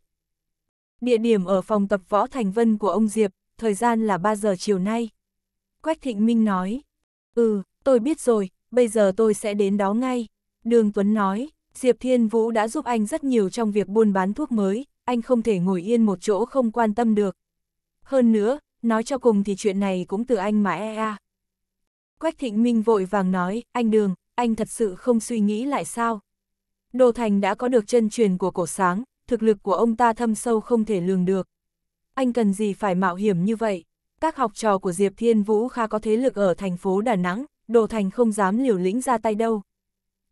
Speaker 1: Địa điểm ở phòng tập võ Thành Vân của ông Diệp, thời gian là 3 giờ chiều nay. Quách Thịnh Minh nói, ừ, tôi biết rồi, bây giờ tôi sẽ đến đó ngay. Đường Tuấn nói, Diệp Thiên Vũ đã giúp anh rất nhiều trong việc buôn bán thuốc mới, anh không thể ngồi yên một chỗ không quan tâm được. Hơn nữa, nói cho cùng thì chuyện này cũng từ anh mà e a. Quách Thịnh Minh vội vàng nói, anh Đường, anh thật sự không suy nghĩ lại sao. Đồ Thành đã có được chân truyền của cổ sáng, thực lực của ông ta thâm sâu không thể lường được anh cần gì phải mạo hiểm như vậy? Các học trò của Diệp Thiên Vũ khá có thế lực ở thành phố Đà Nẵng, Đồ Thành không dám liều lĩnh ra tay đâu.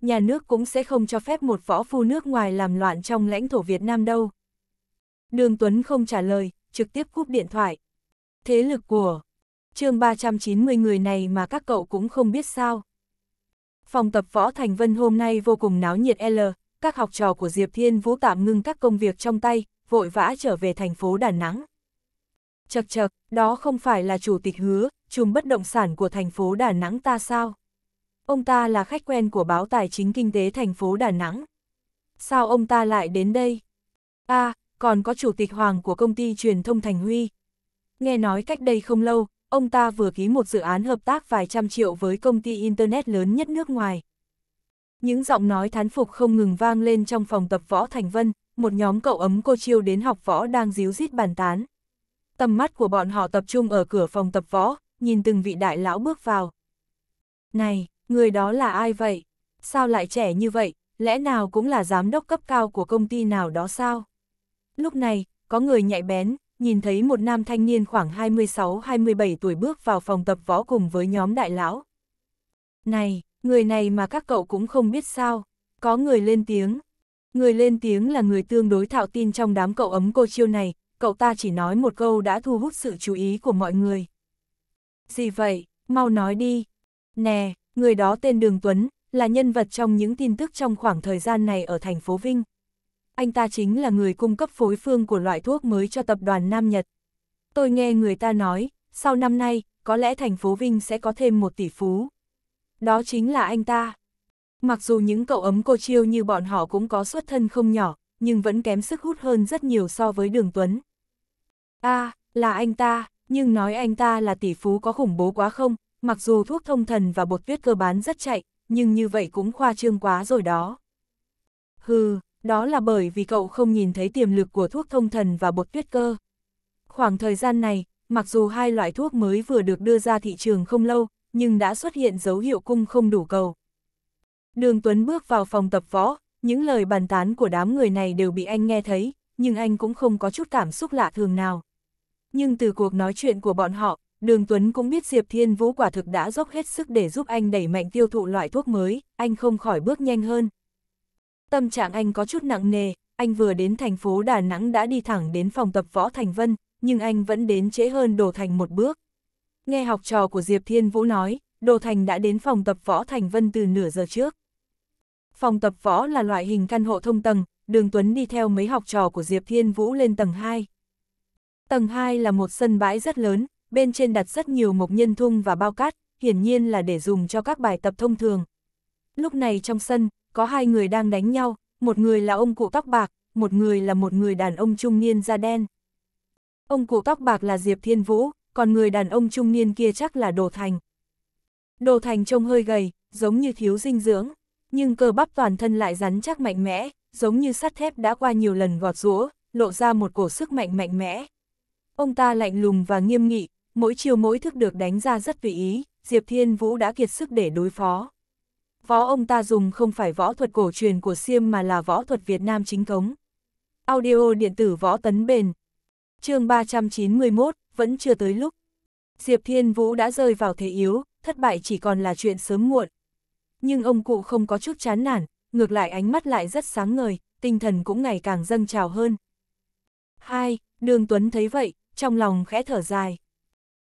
Speaker 1: Nhà nước cũng sẽ không cho phép một võ phu nước ngoài làm loạn trong lãnh thổ Việt Nam đâu. Đường Tuấn không trả lời, trực tiếp cúp điện thoại. Thế lực của chương 390 người này mà các cậu cũng không biết sao. Phòng tập võ Thành Vân hôm nay vô cùng náo nhiệt L, các học trò của Diệp Thiên Vũ tạm ngưng các công việc trong tay, vội vã trở về thành phố Đà Nẵng. Chật chật, đó không phải là chủ tịch hứa, chùm bất động sản của thành phố Đà Nẵng ta sao? Ông ta là khách quen của báo tài chính kinh tế thành phố Đà Nẵng. Sao ông ta lại đến đây? à, còn có chủ tịch hoàng của công ty truyền thông Thành Huy. Nghe nói cách đây không lâu, ông ta vừa ký một dự án hợp tác vài trăm triệu với công ty Internet lớn nhất nước ngoài. Những giọng nói thán phục không ngừng vang lên trong phòng tập võ Thành Vân, một nhóm cậu ấm cô chiêu đến học võ đang díu dít bàn tán. Tầm mắt của bọn họ tập trung ở cửa phòng tập võ, nhìn từng vị đại lão bước vào. Này, người đó là ai vậy? Sao lại trẻ như vậy? Lẽ nào cũng là giám đốc cấp cao của công ty nào đó sao? Lúc này, có người nhạy bén, nhìn thấy một nam thanh niên khoảng 26-27 tuổi bước vào phòng tập võ cùng với nhóm đại lão. Này, người này mà các cậu cũng không biết sao? Có người lên tiếng, Người lên tiếng là người tương đối thạo tin trong đám cậu ấm cô chiêu này, cậu ta chỉ nói một câu đã thu hút sự chú ý của mọi người. Gì vậy, mau nói đi. Nè, người đó tên Đường Tuấn, là nhân vật trong những tin tức trong khoảng thời gian này ở thành phố Vinh. Anh ta chính là người cung cấp phối phương của loại thuốc mới cho tập đoàn Nam Nhật. Tôi nghe người ta nói, sau năm nay, có lẽ thành phố Vinh sẽ có thêm một tỷ phú. Đó chính là anh ta. Mặc dù những cậu ấm cô chiêu như bọn họ cũng có xuất thân không nhỏ, nhưng vẫn kém sức hút hơn rất nhiều so với đường Tuấn. a à, là anh ta, nhưng nói anh ta là tỷ phú có khủng bố quá không, mặc dù thuốc thông thần và bột tuyết cơ bán rất chạy, nhưng như vậy cũng khoa trương quá rồi đó. Hừ, đó là bởi vì cậu không nhìn thấy tiềm lực của thuốc thông thần và bột tuyết cơ. Khoảng thời gian này, mặc dù hai loại thuốc mới vừa được đưa ra thị trường không lâu, nhưng đã xuất hiện dấu hiệu cung không đủ cầu. Đường Tuấn bước vào phòng tập võ, những lời bàn tán của đám người này đều bị anh nghe thấy, nhưng anh cũng không có chút cảm xúc lạ thường nào. Nhưng từ cuộc nói chuyện của bọn họ, Đường Tuấn cũng biết Diệp Thiên Vũ quả thực đã dốc hết sức để giúp anh đẩy mạnh tiêu thụ loại thuốc mới, anh không khỏi bước nhanh hơn. Tâm trạng anh có chút nặng nề, anh vừa đến thành phố Đà Nẵng đã đi thẳng đến phòng tập võ Thành Vân, nhưng anh vẫn đến trễ hơn đổ thành một bước. Nghe học trò của Diệp Thiên Vũ nói, Đồ Thành đã đến phòng tập võ Thành Vân từ nửa giờ trước. Phòng tập võ là loại hình căn hộ thông tầng, Đường Tuấn đi theo mấy học trò của Diệp Thiên Vũ lên tầng 2. Tầng 2 là một sân bãi rất lớn, bên trên đặt rất nhiều mộc nhân thung và bao cát, hiển nhiên là để dùng cho các bài tập thông thường. Lúc này trong sân, có hai người đang đánh nhau, một người là ông cụ tóc bạc, một người là một người đàn ông trung niên da đen. Ông cụ tóc bạc là Diệp Thiên Vũ, còn người đàn ông trung niên kia chắc là Đồ Thành. Đồ Thành trông hơi gầy, giống như thiếu dinh dưỡng, nhưng cơ bắp toàn thân lại rắn chắc mạnh mẽ, giống như sắt thép đã qua nhiều lần gọt rũa, lộ ra một cổ sức mạnh mạnh mẽ. Ông ta lạnh lùng và nghiêm nghị, mỗi chiều mỗi thức được đánh ra rất vị ý, Diệp Thiên Vũ đã kiệt sức để đối phó. Võ ông ta dùng không phải võ thuật cổ truyền của Siêm mà là võ thuật Việt Nam chính cống. Audio điện tử võ tấn bền. chương 391, vẫn chưa tới lúc. Diệp Thiên Vũ đã rơi vào thế yếu, thất bại chỉ còn là chuyện sớm muộn. Nhưng ông cụ không có chút chán nản, ngược lại ánh mắt lại rất sáng ngời, tinh thần cũng ngày càng dâng trào hơn. Hai, Đường Tuấn thấy vậy, trong lòng khẽ thở dài.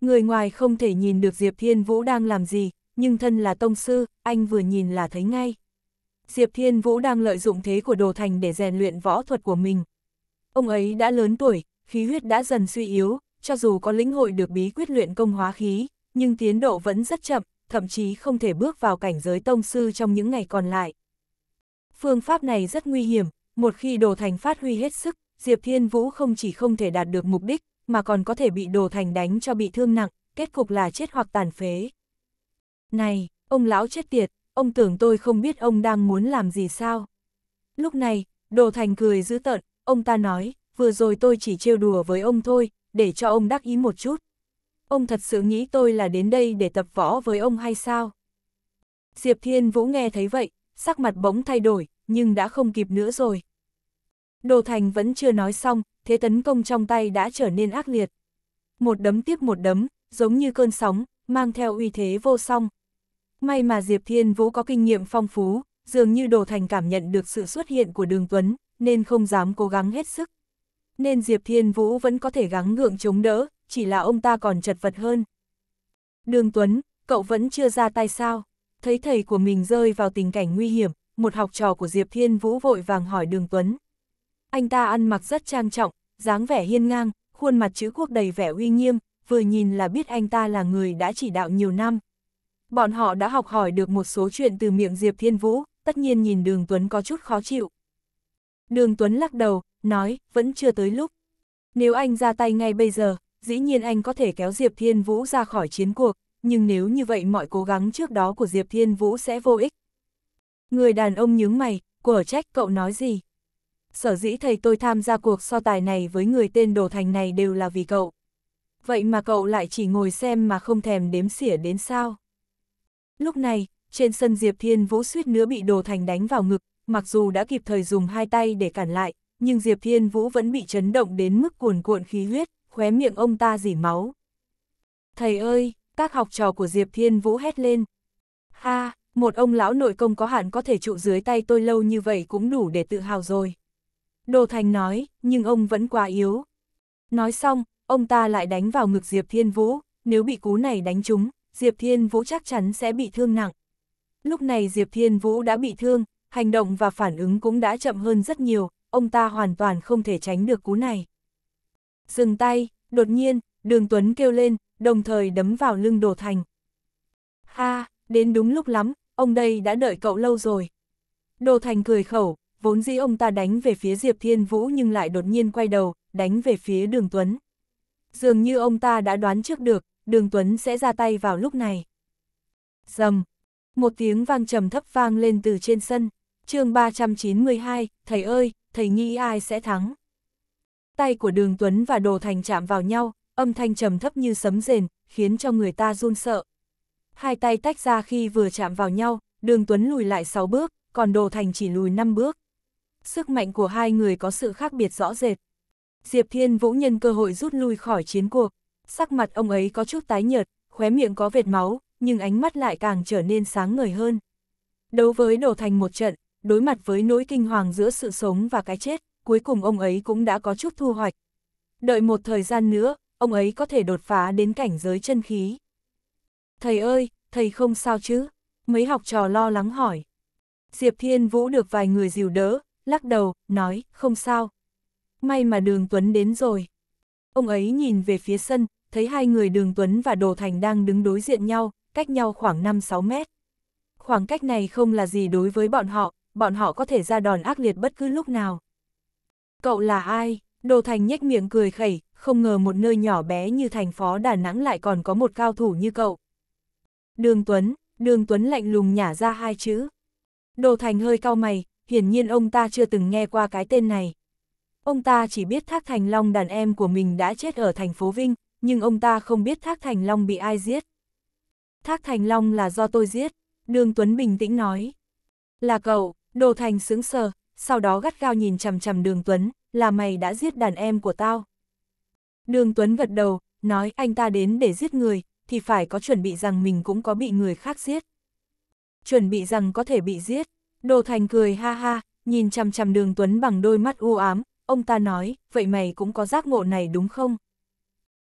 Speaker 1: Người ngoài không thể nhìn được Diệp Thiên Vũ đang làm gì, nhưng thân là tông sư, anh vừa nhìn là thấy ngay. Diệp Thiên Vũ đang lợi dụng thế của Đồ Thành để rèn luyện võ thuật của mình. Ông ấy đã lớn tuổi, khí huyết đã dần suy yếu, cho dù có lĩnh hội được bí quyết luyện công hóa khí, nhưng tiến độ vẫn rất chậm, thậm chí không thể bước vào cảnh giới tông sư trong những ngày còn lại. Phương pháp này rất nguy hiểm, một khi đồ thành phát huy hết sức, Diệp Thiên Vũ không chỉ không thể đạt được mục đích, mà còn có thể bị đồ thành đánh cho bị thương nặng, kết cục là chết hoặc tàn phế. Này, ông lão chết tiệt, ông tưởng tôi không biết ông đang muốn làm gì sao? Lúc này, đồ thành cười dữ tợn, ông ta nói, vừa rồi tôi chỉ trêu đùa với ông thôi, để cho ông đắc ý một chút. Ông thật sự nghĩ tôi là đến đây để tập võ với ông hay sao? Diệp Thiên Vũ nghe thấy vậy, sắc mặt bỗng thay đổi, nhưng đã không kịp nữa rồi. Đồ Thành vẫn chưa nói xong, thế tấn công trong tay đã trở nên ác liệt. Một đấm tiếp một đấm, giống như cơn sóng, mang theo uy thế vô song. May mà Diệp Thiên Vũ có kinh nghiệm phong phú, dường như Đồ Thành cảm nhận được sự xuất hiện của Đường Tuấn, nên không dám cố gắng hết sức nên Diệp Thiên Vũ vẫn có thể gắng ngượng chống đỡ, chỉ là ông ta còn chật vật hơn. Đường Tuấn, cậu vẫn chưa ra tay sao? Thấy thầy của mình rơi vào tình cảnh nguy hiểm, một học trò của Diệp Thiên Vũ vội vàng hỏi Đường Tuấn. Anh ta ăn mặc rất trang trọng, dáng vẻ hiên ngang, khuôn mặt chữ quốc đầy vẻ uy nghiêm, vừa nhìn là biết anh ta là người đã chỉ đạo nhiều năm. Bọn họ đã học hỏi được một số chuyện từ miệng Diệp Thiên Vũ, tất nhiên nhìn Đường Tuấn có chút khó chịu. Đường Tuấn lắc đầu, nói, vẫn chưa tới lúc. Nếu anh ra tay ngay bây giờ, dĩ nhiên anh có thể kéo Diệp Thiên Vũ ra khỏi chiến cuộc, nhưng nếu như vậy mọi cố gắng trước đó của Diệp Thiên Vũ sẽ vô ích. Người đàn ông nhướng mày, của trách cậu nói gì? Sở dĩ thầy tôi tham gia cuộc so tài này với người tên Đồ Thành này đều là vì cậu. Vậy mà cậu lại chỉ ngồi xem mà không thèm đếm xỉa đến sao? Lúc này, trên sân Diệp Thiên Vũ suýt nữa bị Đồ Thành đánh vào ngực, mặc dù đã kịp thời dùng hai tay để cản lại, nhưng Diệp Thiên Vũ vẫn bị chấn động đến mức cuồn cuộn khí huyết, khóe miệng ông ta dỉ máu. Thầy ơi, các học trò của Diệp Thiên Vũ hét lên. Ha, một ông lão nội công có hẳn có thể trụ dưới tay tôi lâu như vậy cũng đủ để tự hào rồi. Đồ Thành nói, nhưng ông vẫn quá yếu. Nói xong, ông ta lại đánh vào ngực Diệp Thiên Vũ, nếu bị cú này đánh trúng, Diệp Thiên Vũ chắc chắn sẽ bị thương nặng. Lúc này Diệp Thiên Vũ đã bị thương, hành động và phản ứng cũng đã chậm hơn rất nhiều, ông ta hoàn toàn không thể tránh được cú này. Dừng tay, đột nhiên, đường Tuấn kêu lên, đồng thời đấm vào lưng Đồ Thành. ha đến đúng lúc lắm, ông đây đã đợi cậu lâu rồi. Đồ Thành cười khẩu, vốn dĩ ông ta đánh về phía Diệp Thiên Vũ nhưng lại đột nhiên quay đầu, đánh về phía đường Tuấn. Dường như ông ta đã đoán trước được, đường Tuấn sẽ ra tay vào lúc này. Dầm, một tiếng vang trầm thấp vang lên từ trên sân, chương 392, thầy ơi, thầy nghĩ ai sẽ thắng. Tay của Đường Tuấn và Đồ Thành chạm vào nhau, âm thanh trầm thấp như sấm rền, khiến cho người ta run sợ. Hai tay tách ra khi vừa chạm vào nhau, Đường Tuấn lùi lại 6 bước, còn Đồ Thành chỉ lùi 5 bước. Sức mạnh của hai người có sự khác biệt rõ rệt. Diệp Thiên Vũ nhân cơ hội rút lui khỏi chiến cuộc, sắc mặt ông ấy có chút tái nhợt, khóe miệng có vệt máu, nhưng ánh mắt lại càng trở nên sáng ngời hơn. Đấu với Đồ Thành một trận, đối mặt với nỗi kinh hoàng giữa sự sống và cái chết, cuối cùng ông ấy cũng đã có chút thu hoạch. Đợi một thời gian nữa, ông ấy có thể đột phá đến cảnh giới chân khí. Thầy ơi, thầy không sao chứ? Mấy học trò lo lắng hỏi. Diệp Thiên Vũ được vài người dìu đỡ, lắc đầu, nói, không sao. May mà Đường Tuấn đến rồi. Ông ấy nhìn về phía sân, thấy hai người Đường Tuấn và Đồ Thành đang đứng đối diện nhau, cách nhau khoảng 5-6 mét. Khoảng cách này không là gì đối với bọn họ, bọn họ có thể ra đòn ác liệt bất cứ lúc nào. Cậu là ai? Đồ Thành nhếch miệng cười khẩy, không ngờ một nơi nhỏ bé như thành phố Đà Nẵng lại còn có một cao thủ như cậu. Đường Tuấn, Đường Tuấn lạnh lùng nhả ra hai chữ. Đồ Thành hơi cau mày, hiển nhiên ông ta chưa từng nghe qua cái tên này. Ông ta chỉ biết Thác Thành Long đàn em của mình đã chết ở thành phố Vinh, nhưng ông ta không biết Thác Thành Long bị ai giết. Thác Thành Long là do tôi giết, Đường Tuấn bình tĩnh nói. Là cậu, Đồ Thành sướng sờ, sau đó gắt gao nhìn chằm chằm Đường Tuấn, là mày đã giết đàn em của tao. Đường Tuấn gật đầu, nói anh ta đến để giết người, thì phải có chuẩn bị rằng mình cũng có bị người khác giết. Chuẩn bị rằng có thể bị giết, Đồ Thành cười ha ha, nhìn chằm chằm Đường Tuấn bằng đôi mắt u ám, ông ta nói, vậy mày cũng có giác ngộ này đúng không?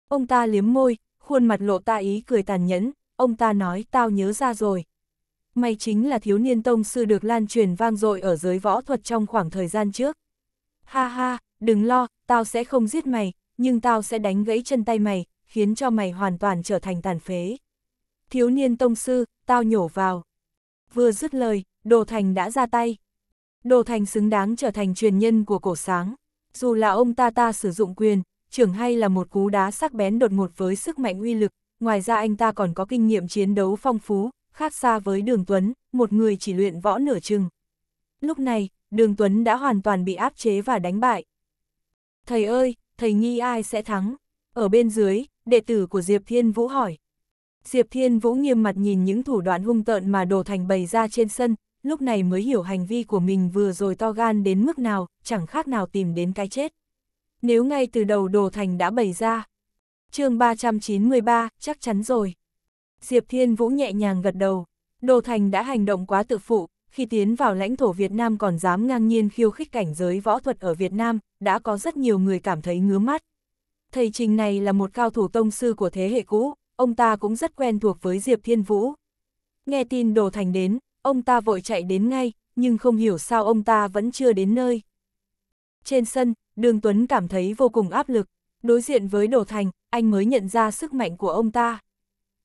Speaker 1: Ông ta liếm môi, khuôn mặt lộ ta ý cười tàn nhẫn, ông ta nói tao nhớ ra rồi, may chính là thiếu niên tông sư được lan truyền vang dội ở giới võ thuật trong khoảng thời gian trước. Ha ha, đừng lo, tao sẽ không giết mày, nhưng tao sẽ đánh gãy chân tay mày, khiến cho mày hoàn toàn trở thành tàn phế. Thiếu niên tông sư, tao nhổ vào. Vừa dứt lời, Đồ Thành đã ra tay. Đồ Thành xứng đáng trở thành truyền nhân của cổ sáng. Dù là ông ta ta sử dụng quyền, trưởng hay là một cú đá sắc bén đột ngột với sức mạnh uy lực, ngoài ra anh ta còn có kinh nghiệm chiến đấu phong phú, khác xa với Đường Tuấn, một người chỉ luyện võ nửa chừng. Lúc này, Đường Tuấn đã hoàn toàn bị áp chế và đánh bại. Thầy ơi, thầy nghi ai sẽ thắng? Ở bên dưới, đệ tử của Diệp Thiên Vũ hỏi. Diệp Thiên Vũ nghiêm mặt nhìn những thủ đoạn hung tợn mà đồ thành bày ra trên sân, lúc này mới hiểu hành vi của mình vừa rồi to gan đến mức nào, chẳng khác nào tìm đến cái chết. Nếu ngay từ đầu đồ thành đã bày ra, chương 393, chắc chắn rồi. Diệp Thiên Vũ nhẹ nhàng gật đầu. Đồ Thành đã hành động quá tự phụ, khi tiến vào lãnh thổ Việt Nam còn dám ngang nhiên khiêu khích cảnh giới võ thuật ở Việt Nam, đã có rất nhiều người cảm thấy ngứa mắt. Thầy Trình này là một cao thủ tông sư của thế hệ cũ, ông ta cũng rất quen thuộc với Diệp Thiên Vũ. Nghe tin Đồ Thành đến, ông ta vội chạy đến ngay, nhưng không hiểu sao ông ta vẫn chưa đến nơi. Trên sân, Đường Tuấn cảm thấy vô cùng áp lực, đối diện với Đồ Thành, anh mới nhận ra sức mạnh của ông ta.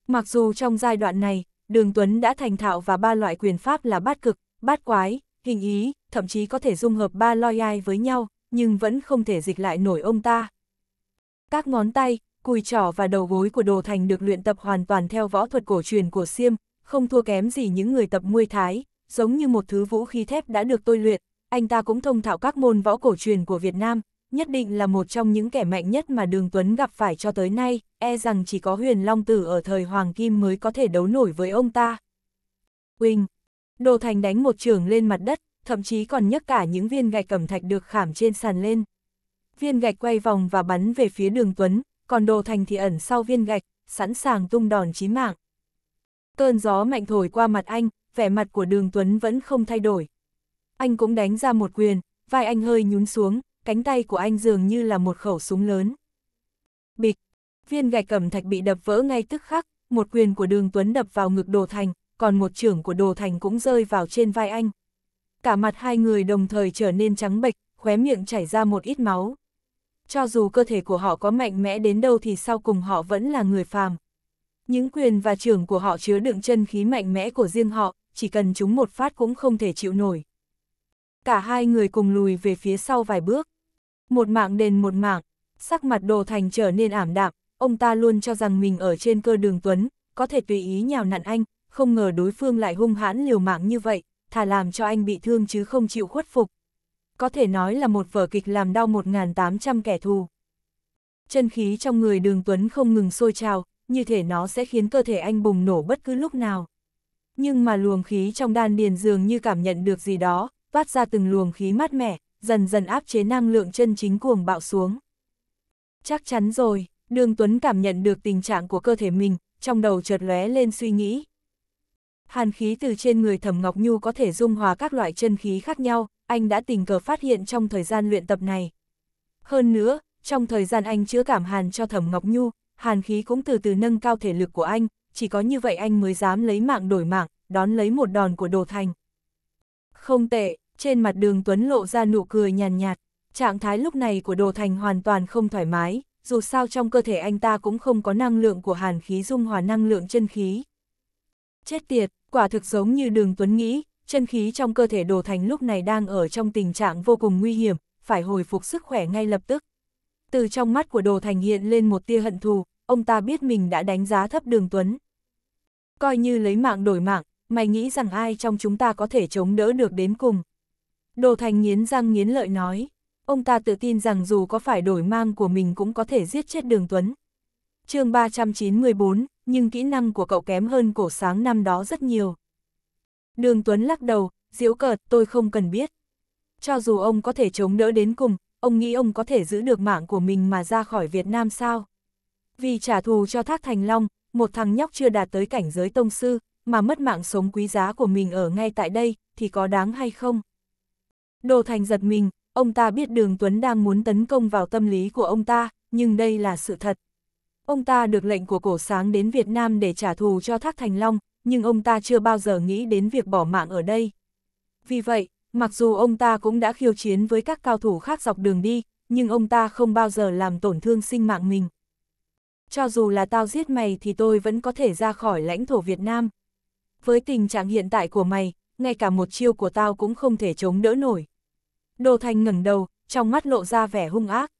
Speaker 1: Mặc dù trong giai đoạn này, Đường Tuấn đã thành thạo và ba loại quyền pháp là bát cực, bát quái, hình ý, thậm chí có thể dung hợp ba loi ai với nhau, nhưng vẫn không thể dịch lại nổi ông ta. Các ngón tay, cùi trỏ và đầu gối của Đồ Thành được luyện tập hoàn toàn theo võ thuật cổ truyền của Siêm, không thua kém gì những người tập muay thái, giống như một thứ vũ khí thép đã được tôi luyện, anh ta cũng thông thạo các môn võ cổ truyền của Việt Nam, nhất định là một trong những kẻ mạnh nhất mà Đường Tuấn gặp phải cho tới nay, e rằng chỉ có huyền Long Tử ở thời Hoàng Kim mới có thể đấu nổi với ông ta. Quỳnh! Đồ Thành đánh một trường lên mặt đất, thậm chí còn nhấc cả những viên gạch cẩm thạch được khảm trên sàn lên. Viên gạch quay vòng và bắn về phía Đường Tuấn, còn Đồ Thành thì ẩn sau viên gạch, sẵn sàng tung đòn chí mạng. Cơn gió mạnh thổi qua mặt anh, vẻ mặt của Đường Tuấn vẫn không thay đổi. Anh cũng đánh ra một quyền, vai anh hơi nhún xuống, cánh tay của anh dường như là một khẩu súng lớn. Bịch, viên gạch cẩm thạch bị đập vỡ ngay tức khắc, một quyền của đường Tuấn đập vào ngực Đồ Thành, còn một trưởng của Đồ Thành cũng rơi vào trên vai anh. Cả mặt hai người đồng thời trở nên trắng bệch, khóe miệng chảy ra một ít máu. Cho dù cơ thể của họ có mạnh mẽ đến đâu thì sau cùng họ vẫn là người phàm. Những quyền và trưởng của họ chứa đựng chân khí mạnh mẽ của riêng họ, chỉ cần chúng một phát cũng không thể chịu nổi. Cả hai người cùng lùi về phía sau vài bước. Một mạng đền một mạng, sắc mặt đồ thành trở nên ảm đạm, ông ta luôn cho rằng mình ở trên cơ đường Tuấn, có thể tùy ý nhào nặn anh, không ngờ đối phương lại hung hãn liều mạng như vậy, thà làm cho anh bị thương chứ không chịu khuất phục. Có thể nói là một vở kịch làm đau 1.800 kẻ thù. Chân khí trong người đường Tuấn không ngừng sôi trào, như thể nó sẽ khiến cơ thể anh bùng nổ bất cứ lúc nào. Nhưng mà luồng khí trong đan điền dường như cảm nhận được gì đó, phát ra từng luồng khí mát mẻ, dần dần áp chế năng lượng chân chính cuồng bạo xuống. Chắc chắn rồi, Đường Tuấn cảm nhận được tình trạng của cơ thể mình, trong đầu chợt lóe lên suy nghĩ. Hàn khí từ trên người Thẩm Ngọc Nhu có thể dung hòa các loại chân khí khác nhau, anh đã tình cờ phát hiện trong thời gian luyện tập này. Hơn nữa, trong thời gian anh chữa cảm hàn cho Thẩm Ngọc Nhu, hàn khí cũng từ từ nâng cao thể lực của anh, chỉ có như vậy anh mới dám lấy mạng đổi mạng, đón lấy một đòn của Đồ Thành. Không tệ, trên mặt đường Tuấn lộ ra nụ cười nhàn nhạt, nhạt, trạng thái lúc này của Đồ Thành hoàn toàn không thoải mái, dù sao trong cơ thể anh ta cũng không có năng lượng của hàn khí dung hòa năng lượng chân khí. Chết tiệt, quả thực giống như đường Tuấn nghĩ, chân khí trong cơ thể Đồ Thành lúc này đang ở trong tình trạng vô cùng nguy hiểm, phải hồi phục sức khỏe ngay lập tức. Từ trong mắt của Đồ Thành hiện lên một tia hận thù, ông ta biết mình đã đánh giá thấp đường Tuấn. Coi như lấy mạng đổi mạng, mày nghĩ rằng ai trong chúng ta có thể chống đỡ được đến cùng. Đồ Thành nghiến răng nghiến lợi nói, ông ta tự tin rằng dù có phải đổi mang của mình cũng có thể giết chết Đường Tuấn. chương 394, nhưng kỹ năng của cậu kém hơn cổ sáng năm đó rất nhiều. Đường Tuấn lắc đầu, diễu cợt, tôi không cần biết. Cho dù ông có thể chống đỡ đến cùng, ông nghĩ ông có thể giữ được mạng của mình mà ra khỏi Việt Nam sao? Vì trả thù cho Thác Thành Long, một thằng nhóc chưa đạt tới cảnh giới tông sư, mà mất mạng sống quý giá của mình ở ngay tại đây, thì có đáng hay không? Đồ Thành giật mình, ông ta biết Đường Tuấn đang muốn tấn công vào tâm lý của ông ta, nhưng đây là sự thật. Ông ta được lệnh của cổ sáng đến Việt Nam để trả thù cho Thác Thành Long, nhưng ông ta chưa bao giờ nghĩ đến việc bỏ mạng ở đây. Vì vậy, mặc dù ông ta cũng đã khiêu chiến với các cao thủ khác dọc đường đi, nhưng ông ta không bao giờ làm tổn thương sinh mạng mình. Cho dù là tao giết mày thì tôi vẫn có thể ra khỏi lãnh thổ Việt Nam. Với tình trạng hiện tại của mày, ngay cả một chiêu của tao cũng không thể chống đỡ nổi. Đồ Thành ngẩng đầu, trong mắt lộ ra vẻ hung ác.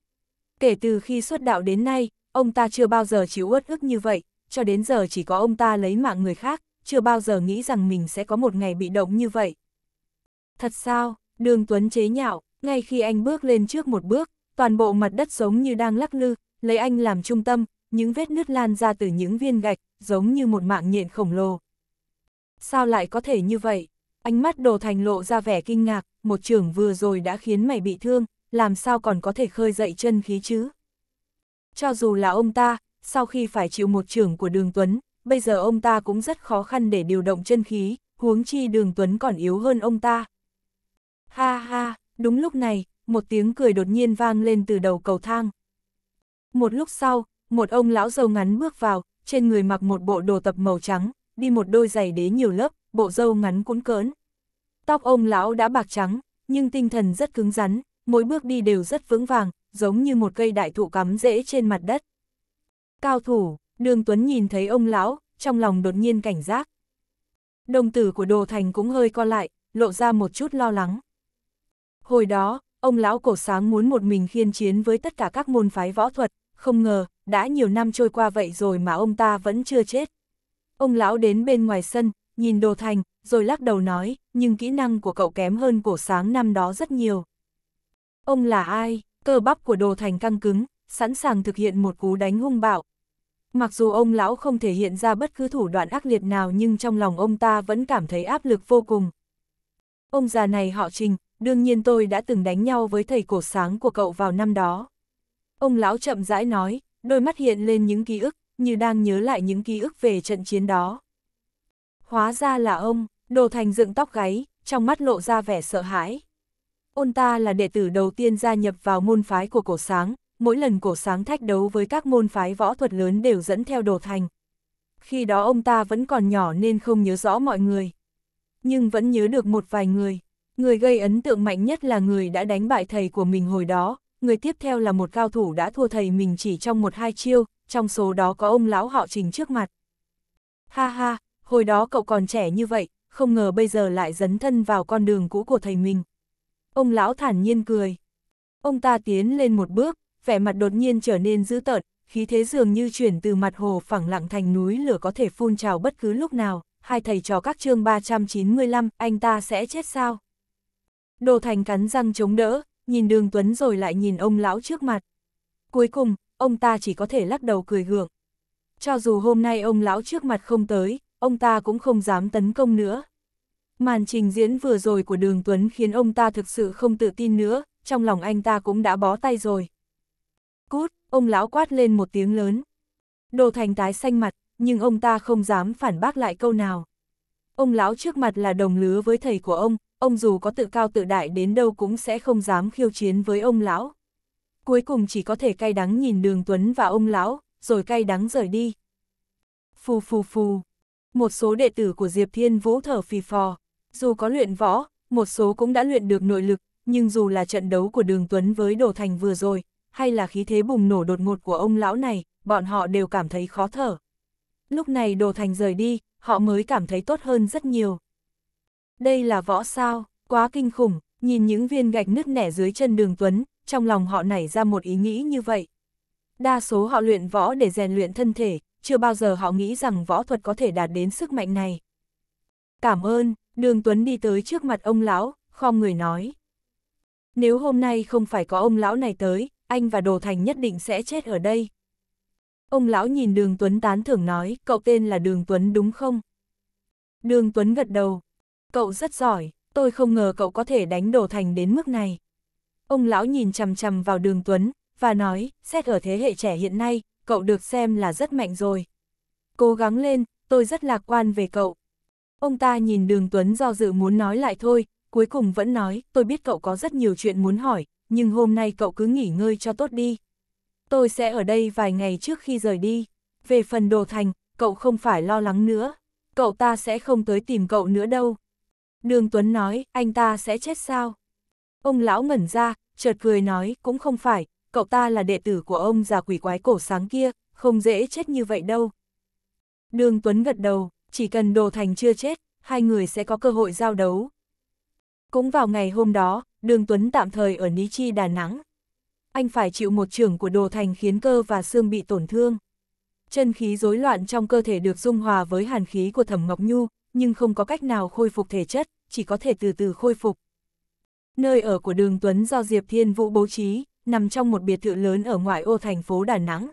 Speaker 1: Kể từ khi xuất đạo đến nay, ông ta chưa bao giờ chịu uất ức như vậy, cho đến giờ chỉ có ông ta lấy mạng người khác, chưa bao giờ nghĩ rằng mình sẽ có một ngày bị động như vậy. Thật sao, đường Tuấn chế nhạo, ngay khi anh bước lên trước một bước, toàn bộ mặt đất giống như đang lắc lư, lấy anh làm trung tâm, những vết nứt lan ra từ những viên gạch, giống như một mạng nhện khổng lồ. Sao lại có thể như vậy? Ánh mắt đồ thành lộ ra vẻ kinh ngạc, một trưởng vừa rồi đã khiến mày bị thương, làm sao còn có thể khơi dậy chân khí chứ? Cho dù là ông ta, sau khi phải chịu một trưởng của đường Tuấn, bây giờ ông ta cũng rất khó khăn để điều động chân khí, huống chi đường Tuấn còn yếu hơn ông ta. Ha ha, đúng lúc này, một tiếng cười đột nhiên vang lên từ đầu cầu thang. Một lúc sau, một ông lão dầu ngắn bước vào, trên người mặc một bộ đồ tập màu trắng, đi một đôi giày đế nhiều lớp, bộ râu ngắn cuốn cỡn. Tóc ông lão đã bạc trắng, nhưng tinh thần rất cứng rắn, mỗi bước đi đều rất vững vàng, giống như một cây đại thụ cắm rễ trên mặt đất. Cao thủ, Đường Tuấn nhìn thấy ông lão, trong lòng đột nhiên cảnh giác. Đồng tử của Đồ Thành cũng hơi co lại, lộ ra một chút lo lắng. Hồi đó, ông lão cổ sáng muốn một mình khiên chiến với tất cả các môn phái võ thuật, không ngờ, đã nhiều năm trôi qua vậy rồi mà ông ta vẫn chưa chết. Ông lão đến bên ngoài sân, nhìn đồ thành, rồi lắc đầu nói, nhưng kỹ năng của cậu kém hơn cổ sáng năm đó rất nhiều. Ông là ai? Cơ bắp của đồ thành căng cứng, sẵn sàng thực hiện một cú đánh hung bạo. Mặc dù ông lão không thể hiện ra bất cứ thủ đoạn ác liệt nào nhưng trong lòng ông ta vẫn cảm thấy áp lực vô cùng. Ông già này họ trình, đương nhiên tôi đã từng đánh nhau với thầy cổ sáng của cậu vào năm đó. Ông lão chậm rãi nói, đôi mắt hiện lên những ký ức, như đang nhớ lại những ký ức về trận chiến đó. Hóa ra là ông, đồ thành dựng tóc gáy, trong mắt lộ ra vẻ sợ hãi. Ôn ta là đệ tử đầu tiên gia nhập vào môn phái của cổ sáng, mỗi lần cổ sáng thách đấu với các môn phái võ thuật lớn đều dẫn theo đồ thành. Khi đó ông ta vẫn còn nhỏ nên không nhớ rõ mọi người. Nhưng vẫn nhớ được một vài người. Người gây ấn tượng mạnh nhất là người đã đánh bại thầy của mình hồi đó, người tiếp theo là một cao thủ đã thua thầy mình chỉ trong một hai chiêu, trong số đó có ông lão họ trình trước mặt. Ha ha, hồi đó cậu còn trẻ như vậy, không ngờ bây giờ lại dấn thân vào con đường cũ của thầy mình. Ông lão thản nhiên cười. Ông ta tiến lên một bước, vẻ mặt đột nhiên trở nên dữ tợn, khí thế dường như chuyển từ mặt hồ phẳng lặng thành núi lửa có thể phun trào bất cứ lúc nào. Hai thầy trò các chương 395, anh ta sẽ chết sao? Đồ Thành cắn răng chống đỡ, nhìn đường Tuấn rồi lại nhìn ông lão trước mặt. Cuối cùng, ông ta chỉ có thể lắc đầu cười gượng. Cho dù hôm nay ông lão trước mặt không tới, ông ta cũng không dám tấn công nữa. Màn trình diễn vừa rồi của Đường Tuấn khiến ông ta thực sự không tự tin nữa, trong lòng anh ta cũng đã bó tay rồi. Cút, ông lão quát lên một tiếng lớn. Đồ thành tái xanh mặt, nhưng ông ta không dám phản bác lại câu nào. Ông lão trước mặt là đồng lứa với thầy của ông, ông dù có tự cao tự đại đến đâu cũng sẽ không dám khiêu chiến với ông lão. Cuối cùng chỉ có thể cay đắng nhìn đường Tuấn và ông lão, rồi cay đắng rời đi. Phù phù phù một số đệ tử của Diệp Thiên Vũ thở phì phò. Dù có luyện võ, một số cũng đã luyện được nội lực, nhưng dù là trận đấu của Đường Tuấn với Đồ Thành vừa rồi, hay là khí thế bùng nổ đột ngột của ông lão này, bọn họ đều cảm thấy khó thở. Lúc này Đồ Thành rời đi, họ mới cảm thấy tốt hơn rất nhiều. Đây là võ sao, quá kinh khủng, nhìn những viên gạch nứt nẻ dưới chân Đường Tuấn, trong lòng họ nảy ra một ý nghĩ như vậy. Đa số họ luyện võ để rèn luyện thân thể, chưa bao giờ họ nghĩ rằng võ thuật có thể đạt đến sức mạnh này. Cảm ơn, đường Tuấn đi tới trước mặt ông lão, khom người nói. Nếu hôm nay không phải có ông lão này tới, anh và Đồ Thành nhất định sẽ chết ở đây. Ông lão nhìn đường Tuấn tán thưởng nói, cậu tên là đường Tuấn đúng không? Đường Tuấn gật đầu. Cậu rất giỏi, tôi không ngờ cậu có thể đánh Đồ Thành đến mức này. Ông lão nhìn chằm chằm vào đường Tuấn, và nói, xét ở thế hệ trẻ hiện nay, cậu được xem là rất mạnh rồi. Cố gắng lên, tôi rất lạc quan về cậu. Ông ta nhìn đường Tuấn do dự muốn nói lại thôi, cuối cùng vẫn nói, tôi biết cậu có rất nhiều chuyện muốn hỏi, nhưng hôm nay cậu cứ nghỉ ngơi cho tốt đi. Tôi sẽ ở đây vài ngày trước khi rời đi. Về phần đồ thành, cậu không phải lo lắng nữa. Cậu ta sẽ không tới tìm cậu nữa đâu. Đường Tuấn nói, anh ta sẽ chết sao? Ông lão ngẩn ra, chợt cười nói, cũng không phải, cậu ta là đệ tử của ông già quỷ quái cổ sáng kia, không dễ chết như vậy đâu. Đường Tuấn gật đầu, chỉ cần Đồ Thành chưa chết, hai người sẽ có cơ hội giao đấu. Cũng vào ngày hôm đó, Đường Tuấn tạm thời ở Ní Chi Đà Nẵng. Anh phải chịu một trưởng của Đồ Thành khiến cơ và xương bị tổn thương. Chân khí rối loạn trong cơ thể được dung hòa với hàn khí của Thẩm Ngọc Nhu, nhưng không có cách nào khôi phục thể chất, chỉ có thể từ từ khôi phục. Nơi ở của Đường Tuấn do Diệp Thiên Vũ bố trí, nằm trong một biệt thự lớn ở ngoại ô thành phố Đà Nẵng.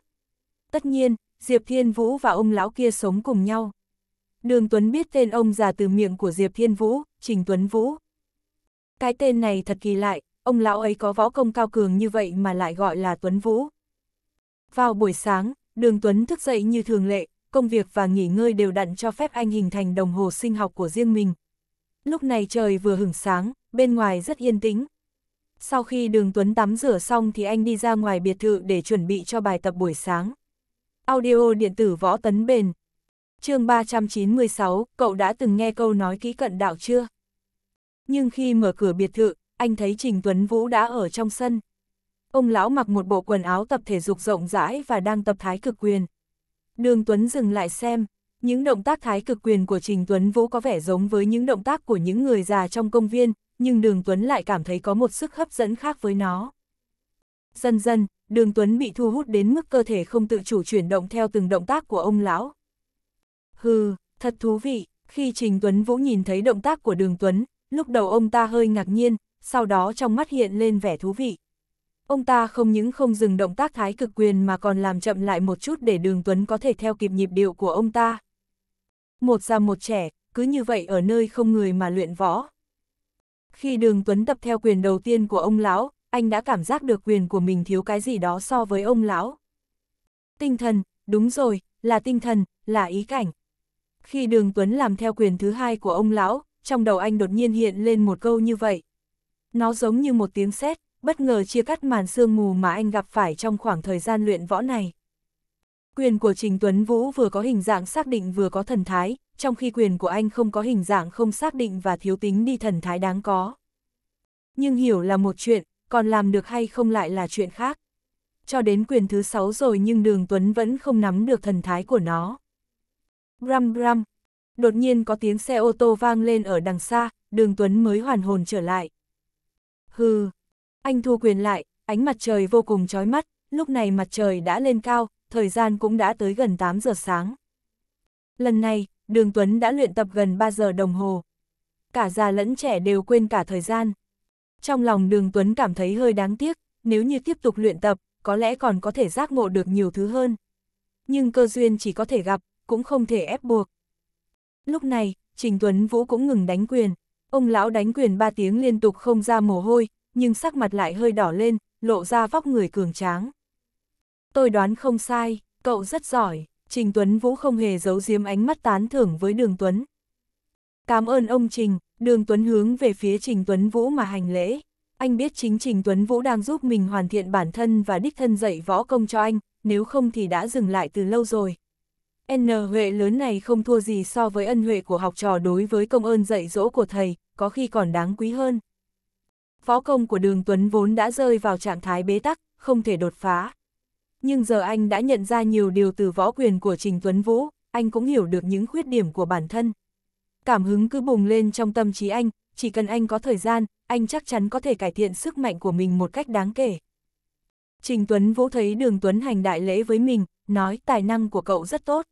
Speaker 1: Tất nhiên, Diệp Thiên Vũ và ông lão kia sống cùng nhau. Đường Tuấn biết tên ông già từ miệng của Diệp Thiên Vũ, Trình Tuấn Vũ. Cái tên này thật kỳ lạ, ông lão ấy có võ công cao cường như vậy mà lại gọi là Tuấn Vũ. Vào buổi sáng, Đường Tuấn thức dậy như thường lệ, công việc và nghỉ ngơi đều đặn cho phép anh hình thành đồng hồ sinh học của riêng mình. Lúc này trời vừa hửng sáng, bên ngoài rất yên tĩnh, sau khi đường Tuấn tắm rửa xong thì anh đi ra ngoài biệt thự để chuẩn bị cho bài tập buổi sáng. Audio điện tử võ tấn bền. chương 396, cậu đã từng nghe câu nói kỹ cận đạo chưa? Nhưng khi mở cửa biệt thự, anh thấy Trình Tuấn Vũ đã ở trong sân. Ông lão mặc một bộ quần áo tập thể dục rộng rãi và đang tập thái cực quyền. Đường Tuấn dừng lại xem, những động tác thái cực quyền của Trình Tuấn Vũ có vẻ giống với những động tác của những người già trong công viên, nhưng Đường Tuấn lại cảm thấy có một sức hấp dẫn khác với nó. Dần dần, Đường Tuấn bị thu hút đến mức cơ thể không tự chủ chuyển động theo từng động tác của ông lão. Hừ, thật thú vị, khi Trình Tuấn Vũ nhìn thấy động tác của Đường Tuấn, lúc đầu ông ta hơi ngạc nhiên, sau đó trong mắt hiện lên vẻ thú vị. Ông ta không những không dừng động tác thái cực quyền mà còn làm chậm lại một chút để Đường Tuấn có thể theo kịp nhịp điệu của ông ta. Một già một trẻ, cứ như vậy ở nơi không người mà luyện võ. Khi đường Tuấn tập theo quyền đầu tiên của ông lão, anh đã cảm giác được quyền của mình thiếu cái gì đó so với ông lão. Tinh thần, đúng rồi, là tinh thần, là ý cảnh. Khi đường Tuấn làm theo quyền thứ hai của ông lão, trong đầu anh đột nhiên hiện lên một câu như vậy. Nó giống như một tiếng sét, bất ngờ chia cắt màn sương mù mà anh gặp phải trong khoảng thời gian luyện võ này. Quyền của Trình Tuấn Vũ vừa có hình dạng xác định vừa có thần thái, trong khi quyền của anh không có hình dạng không xác định và thiếu tính đi thần thái đáng có. Nhưng hiểu là một chuyện, còn làm được hay không lại là chuyện khác. Cho đến quyền thứ sáu rồi nhưng đường Tuấn vẫn không nắm được thần thái của nó. Bram bram, đột nhiên có tiếng xe ô tô vang lên ở đằng xa, đường Tuấn mới hoàn hồn trở lại. Hừ, anh thu quyền lại, ánh mặt trời vô cùng chói mắt, lúc này mặt trời đã lên cao, thời gian cũng đã tới gần 8 giờ sáng. Lần này, Đường Tuấn đã luyện tập gần 3 giờ đồng hồ. Cả già lẫn trẻ đều quên cả thời gian. Trong lòng Đường Tuấn cảm thấy hơi đáng tiếc, nếu như tiếp tục luyện tập, có lẽ còn có thể giác ngộ được nhiều thứ hơn. Nhưng cơ duyên chỉ có thể gặp, cũng không thể ép buộc. Lúc này, Trình Tuấn Vũ cũng ngừng đánh quyền. Ông lão đánh quyền 3 tiếng liên tục không ra mồ hôi, nhưng sắc mặt lại hơi đỏ lên, lộ ra vóc người cường tráng. Tôi đoán không sai, cậu rất giỏi, Trình Tuấn Vũ không hề giấu giếm ánh mắt tán thưởng với Đường Tuấn. Cảm ơn ông Trình, Đường Tuấn hướng về phía Trình Tuấn Vũ mà hành lễ. Anh biết chính Trình Tuấn Vũ đang giúp mình hoàn thiện bản thân và đích thân dạy võ công cho anh, nếu không thì đã dừng lại từ lâu rồi. N huệ lớn này không thua gì so với ân huệ của học trò đối với công ơn dạy dỗ của thầy, có khi còn đáng quý hơn. Võ công của đường Tuấn vốn đã rơi vào trạng thái bế tắc, không thể đột phá nhưng giờ anh đã nhận ra nhiều điều từ võ quyền của Trình Tuấn Vũ, anh cũng hiểu được những khuyết điểm của bản thân. Cảm hứng cứ bùng lên trong tâm trí anh, chỉ cần anh có thời gian, anh chắc chắn có thể cải thiện sức mạnh của mình một cách đáng kể. Trình Tuấn Vũ thấy Đường Tuấn Hành đại lễ với mình, nói tài năng của cậu rất tốt.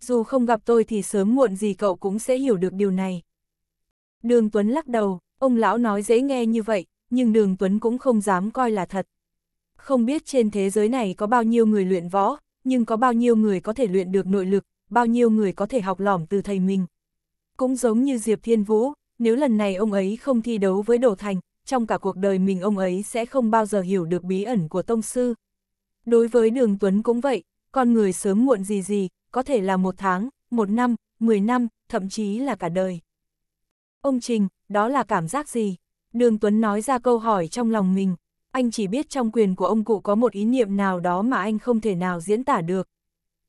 Speaker 1: Dù không gặp tôi thì sớm muộn gì cậu cũng sẽ hiểu được điều này. Đường Tuấn lắc đầu, ông lão nói dễ nghe như vậy, nhưng Đường Tuấn cũng không dám coi là thật. Không biết trên thế giới này có bao nhiêu người luyện võ, nhưng có bao nhiêu người có thể luyện được nội lực, bao nhiêu người có thể học lỏm từ thầy mình. Cũng giống như Diệp Thiên Vũ, nếu lần này ông ấy không thi đấu với Đỗ Thành, trong cả cuộc đời mình ông ấy sẽ không bao giờ hiểu được bí ẩn của Tông Sư. Đối với Đường Tuấn cũng vậy, con người sớm muộn gì gì, có thể là một tháng, một năm, mười năm, thậm chí là cả đời. Ông Trình, đó là cảm giác gì? Đường Tuấn nói ra câu hỏi trong lòng mình anh chỉ biết trong quyền của ông cụ có một ý niệm nào đó mà anh không thể nào diễn tả được.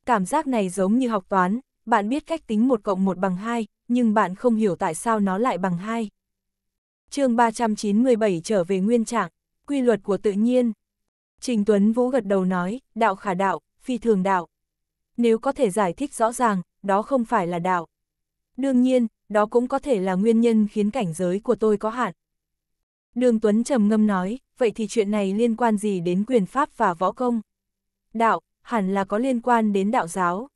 Speaker 1: Cảm giác này giống như học toán, bạn biết cách tính 1 cộng 1 bằng 2, nhưng bạn không hiểu tại sao nó lại bằng 2. chương 397 trở về nguyên trạng, quy luật của tự nhiên. Trình Tuấn Vũ gật đầu nói, đạo khả đạo, phi thường đạo. Nếu có thể giải thích rõ ràng, đó không phải là đạo. Đương nhiên, đó cũng có thể là nguyên nhân khiến cảnh giới của tôi có hạn. Đường Tuấn trầm ngâm nói, vậy thì chuyện này liên quan gì đến quyền pháp và võ công? Đạo, hẳn là có liên quan đến đạo giáo.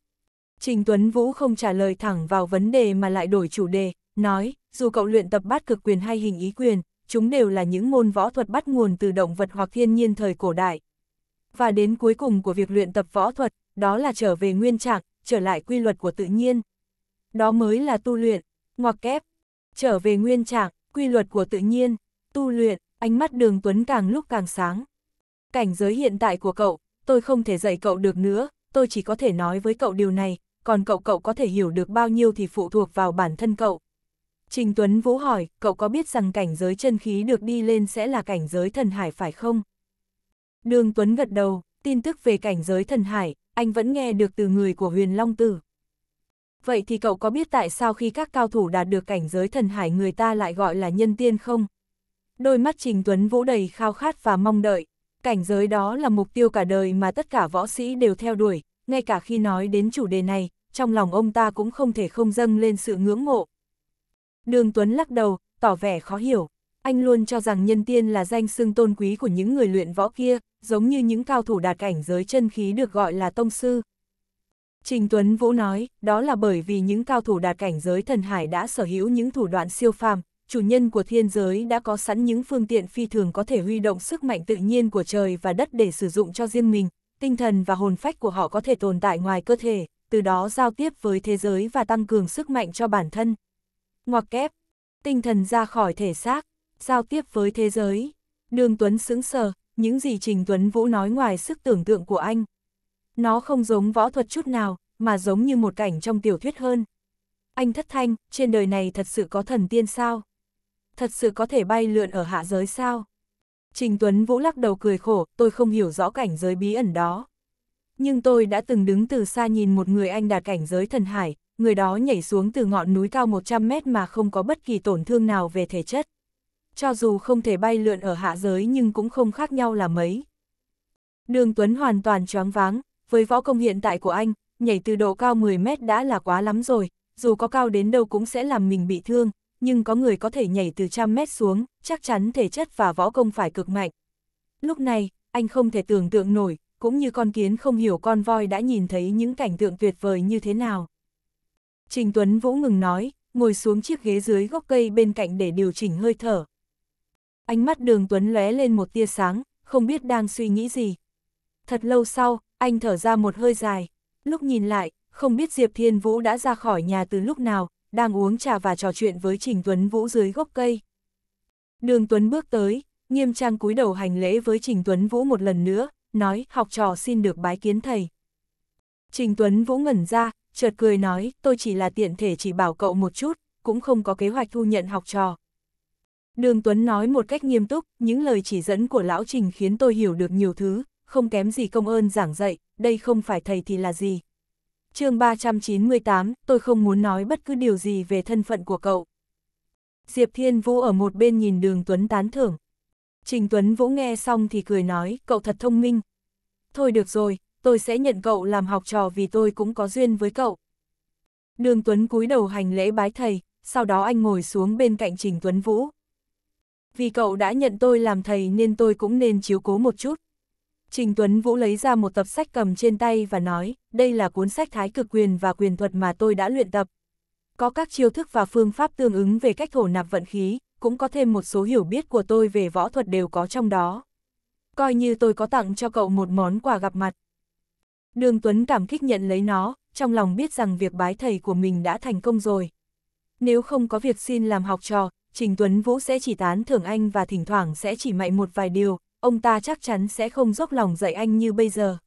Speaker 1: Trình Tuấn Vũ không trả lời thẳng vào vấn đề mà lại đổi chủ đề, nói, dù cậu luyện tập bát cực quyền hay hình ý quyền, chúng đều là những môn võ thuật bắt nguồn từ động vật hoặc thiên nhiên thời cổ đại. Và đến cuối cùng của việc luyện tập võ thuật, đó là trở về nguyên trạng, trở lại quy luật của tự nhiên. Đó mới là tu luyện, ngoặc kép, trở về nguyên trạng, quy luật của tự nhiên tu luyện, ánh mắt đường Tuấn càng lúc càng sáng. Cảnh giới hiện tại của cậu, tôi không thể dạy cậu được nữa, tôi chỉ có thể nói với cậu điều này, còn cậu cậu có thể hiểu được bao nhiêu thì phụ thuộc vào bản thân cậu. Trình Tuấn Vũ hỏi, cậu có biết rằng cảnh giới chân khí được đi lên sẽ là cảnh giới thần hải phải không? Đường Tuấn gật đầu, tin tức về cảnh giới thần hải, anh vẫn nghe được từ người của huyền Long Tử. Vậy thì cậu có biết tại sao khi các cao thủ đạt được cảnh giới thần hải người ta lại gọi là nhân tiên không? đôi mắt Trình Tuấn Vũ đầy khao khát và mong đợi. Cảnh giới đó là mục tiêu cả đời mà tất cả võ sĩ đều theo đuổi, ngay cả khi nói đến chủ đề này, trong lòng ông ta cũng không thể không dâng lên sự ngưỡng mộ. Đường Tuấn lắc đầu, tỏ vẻ khó hiểu. Anh luôn cho rằng nhân tiên là danh xưng tôn quý của những người luyện võ kia, giống như những cao thủ đạt cảnh giới chân khí được gọi là tông sư. Trình Tuấn Vũ nói, đó là bởi vì những cao thủ đạt cảnh giới thần hải đã sở hữu những thủ đoạn siêu phàm, chủ nhân của thiên giới đã có sẵn những phương tiện phi thường có thể huy động sức mạnh tự nhiên của trời và đất để sử dụng cho riêng mình, tinh thần và hồn phách của họ có thể tồn tại ngoài cơ thể, từ đó giao tiếp với thế giới và tăng cường sức mạnh cho bản thân. Ngoặc kép, tinh thần ra khỏi thể xác, giao tiếp với thế giới. Đường Tuấn sững sờ, những gì Trình Tuấn Vũ nói ngoài sức tưởng tượng của anh. Nó không giống võ thuật chút nào, mà giống như một cảnh trong tiểu thuyết hơn. Anh thất thanh, trên đời này thật sự có thần tiên sao? thật sự có thể bay lượn ở hạ giới sao? Trình Tuấn Vũ lắc đầu cười khổ, tôi không hiểu rõ cảnh giới bí ẩn đó. Nhưng tôi đã từng đứng từ xa nhìn một người anh đạt cảnh giới thần hải, người đó nhảy xuống từ ngọn núi cao 100 mét mà không có bất kỳ tổn thương nào về thể chất. Cho dù không thể bay lượn ở hạ giới nhưng cũng không khác nhau là mấy. Đường Tuấn hoàn toàn choáng váng, với võ công hiện tại của anh, nhảy từ độ cao 10 mét đã là quá lắm rồi, dù có cao đến đâu cũng sẽ làm mình bị thương, nhưng có người có thể nhảy từ trăm mét xuống, chắc chắn thể chất và võ công phải cực mạnh. Lúc này, anh không thể tưởng tượng nổi, cũng như con kiến không hiểu con voi đã nhìn thấy những cảnh tượng tuyệt vời như thế nào. Trình Tuấn Vũ ngừng nói, ngồi xuống chiếc ghế dưới gốc cây bên cạnh để điều chỉnh hơi thở. Ánh mắt đường Tuấn lóe lên một tia sáng, không biết đang suy nghĩ gì. Thật lâu sau, anh thở ra một hơi dài. Lúc nhìn lại, không biết Diệp Thiên Vũ đã ra khỏi nhà từ lúc nào, đang uống trà và trò chuyện với Trình Tuấn Vũ dưới gốc cây. Đường Tuấn bước tới, nghiêm trang cúi đầu hành lễ với Trình Tuấn Vũ một lần nữa, nói học trò xin được bái kiến thầy. Trình Tuấn Vũ ngẩn ra, chợt cười nói, tôi chỉ là tiện thể chỉ bảo cậu một chút, cũng không có kế hoạch thu nhận học trò. Đường Tuấn nói một cách nghiêm túc, những lời chỉ dẫn của Lão Trình khiến tôi hiểu được nhiều thứ, không kém gì công ơn giảng dạy, đây không phải thầy thì là gì chương 398, tôi không muốn nói bất cứ điều gì về thân phận của cậu. Diệp Thiên Vũ ở một bên nhìn đường Tuấn tán thưởng. Trình Tuấn Vũ nghe xong thì cười nói, cậu thật thông minh. Thôi được rồi, tôi sẽ nhận cậu làm học trò vì tôi cũng có duyên với cậu. Đường Tuấn cúi đầu hành lễ bái thầy, sau đó anh ngồi xuống bên cạnh Trình Tuấn Vũ. Vì cậu đã nhận tôi làm thầy nên tôi cũng nên chiếu cố một chút. Trình Tuấn Vũ lấy ra một tập sách cầm trên tay và nói, đây là cuốn sách thái cực quyền và quyền thuật mà tôi đã luyện tập. Có các chiêu thức và phương pháp tương ứng về cách thổ nạp vận khí, cũng có thêm một số hiểu biết của tôi về võ thuật đều có trong đó. Coi như tôi có tặng cho cậu một món quà gặp mặt. Đường Tuấn cảm kích nhận lấy nó, trong lòng biết rằng việc bái thầy của mình đã thành công rồi. Nếu không có việc xin làm học trò, Trình Tuấn Vũ sẽ chỉ tán thưởng anh và thỉnh thoảng sẽ chỉ mạy một vài điều, ông ta chắc chắn sẽ không dốc lòng dạy anh như bây giờ.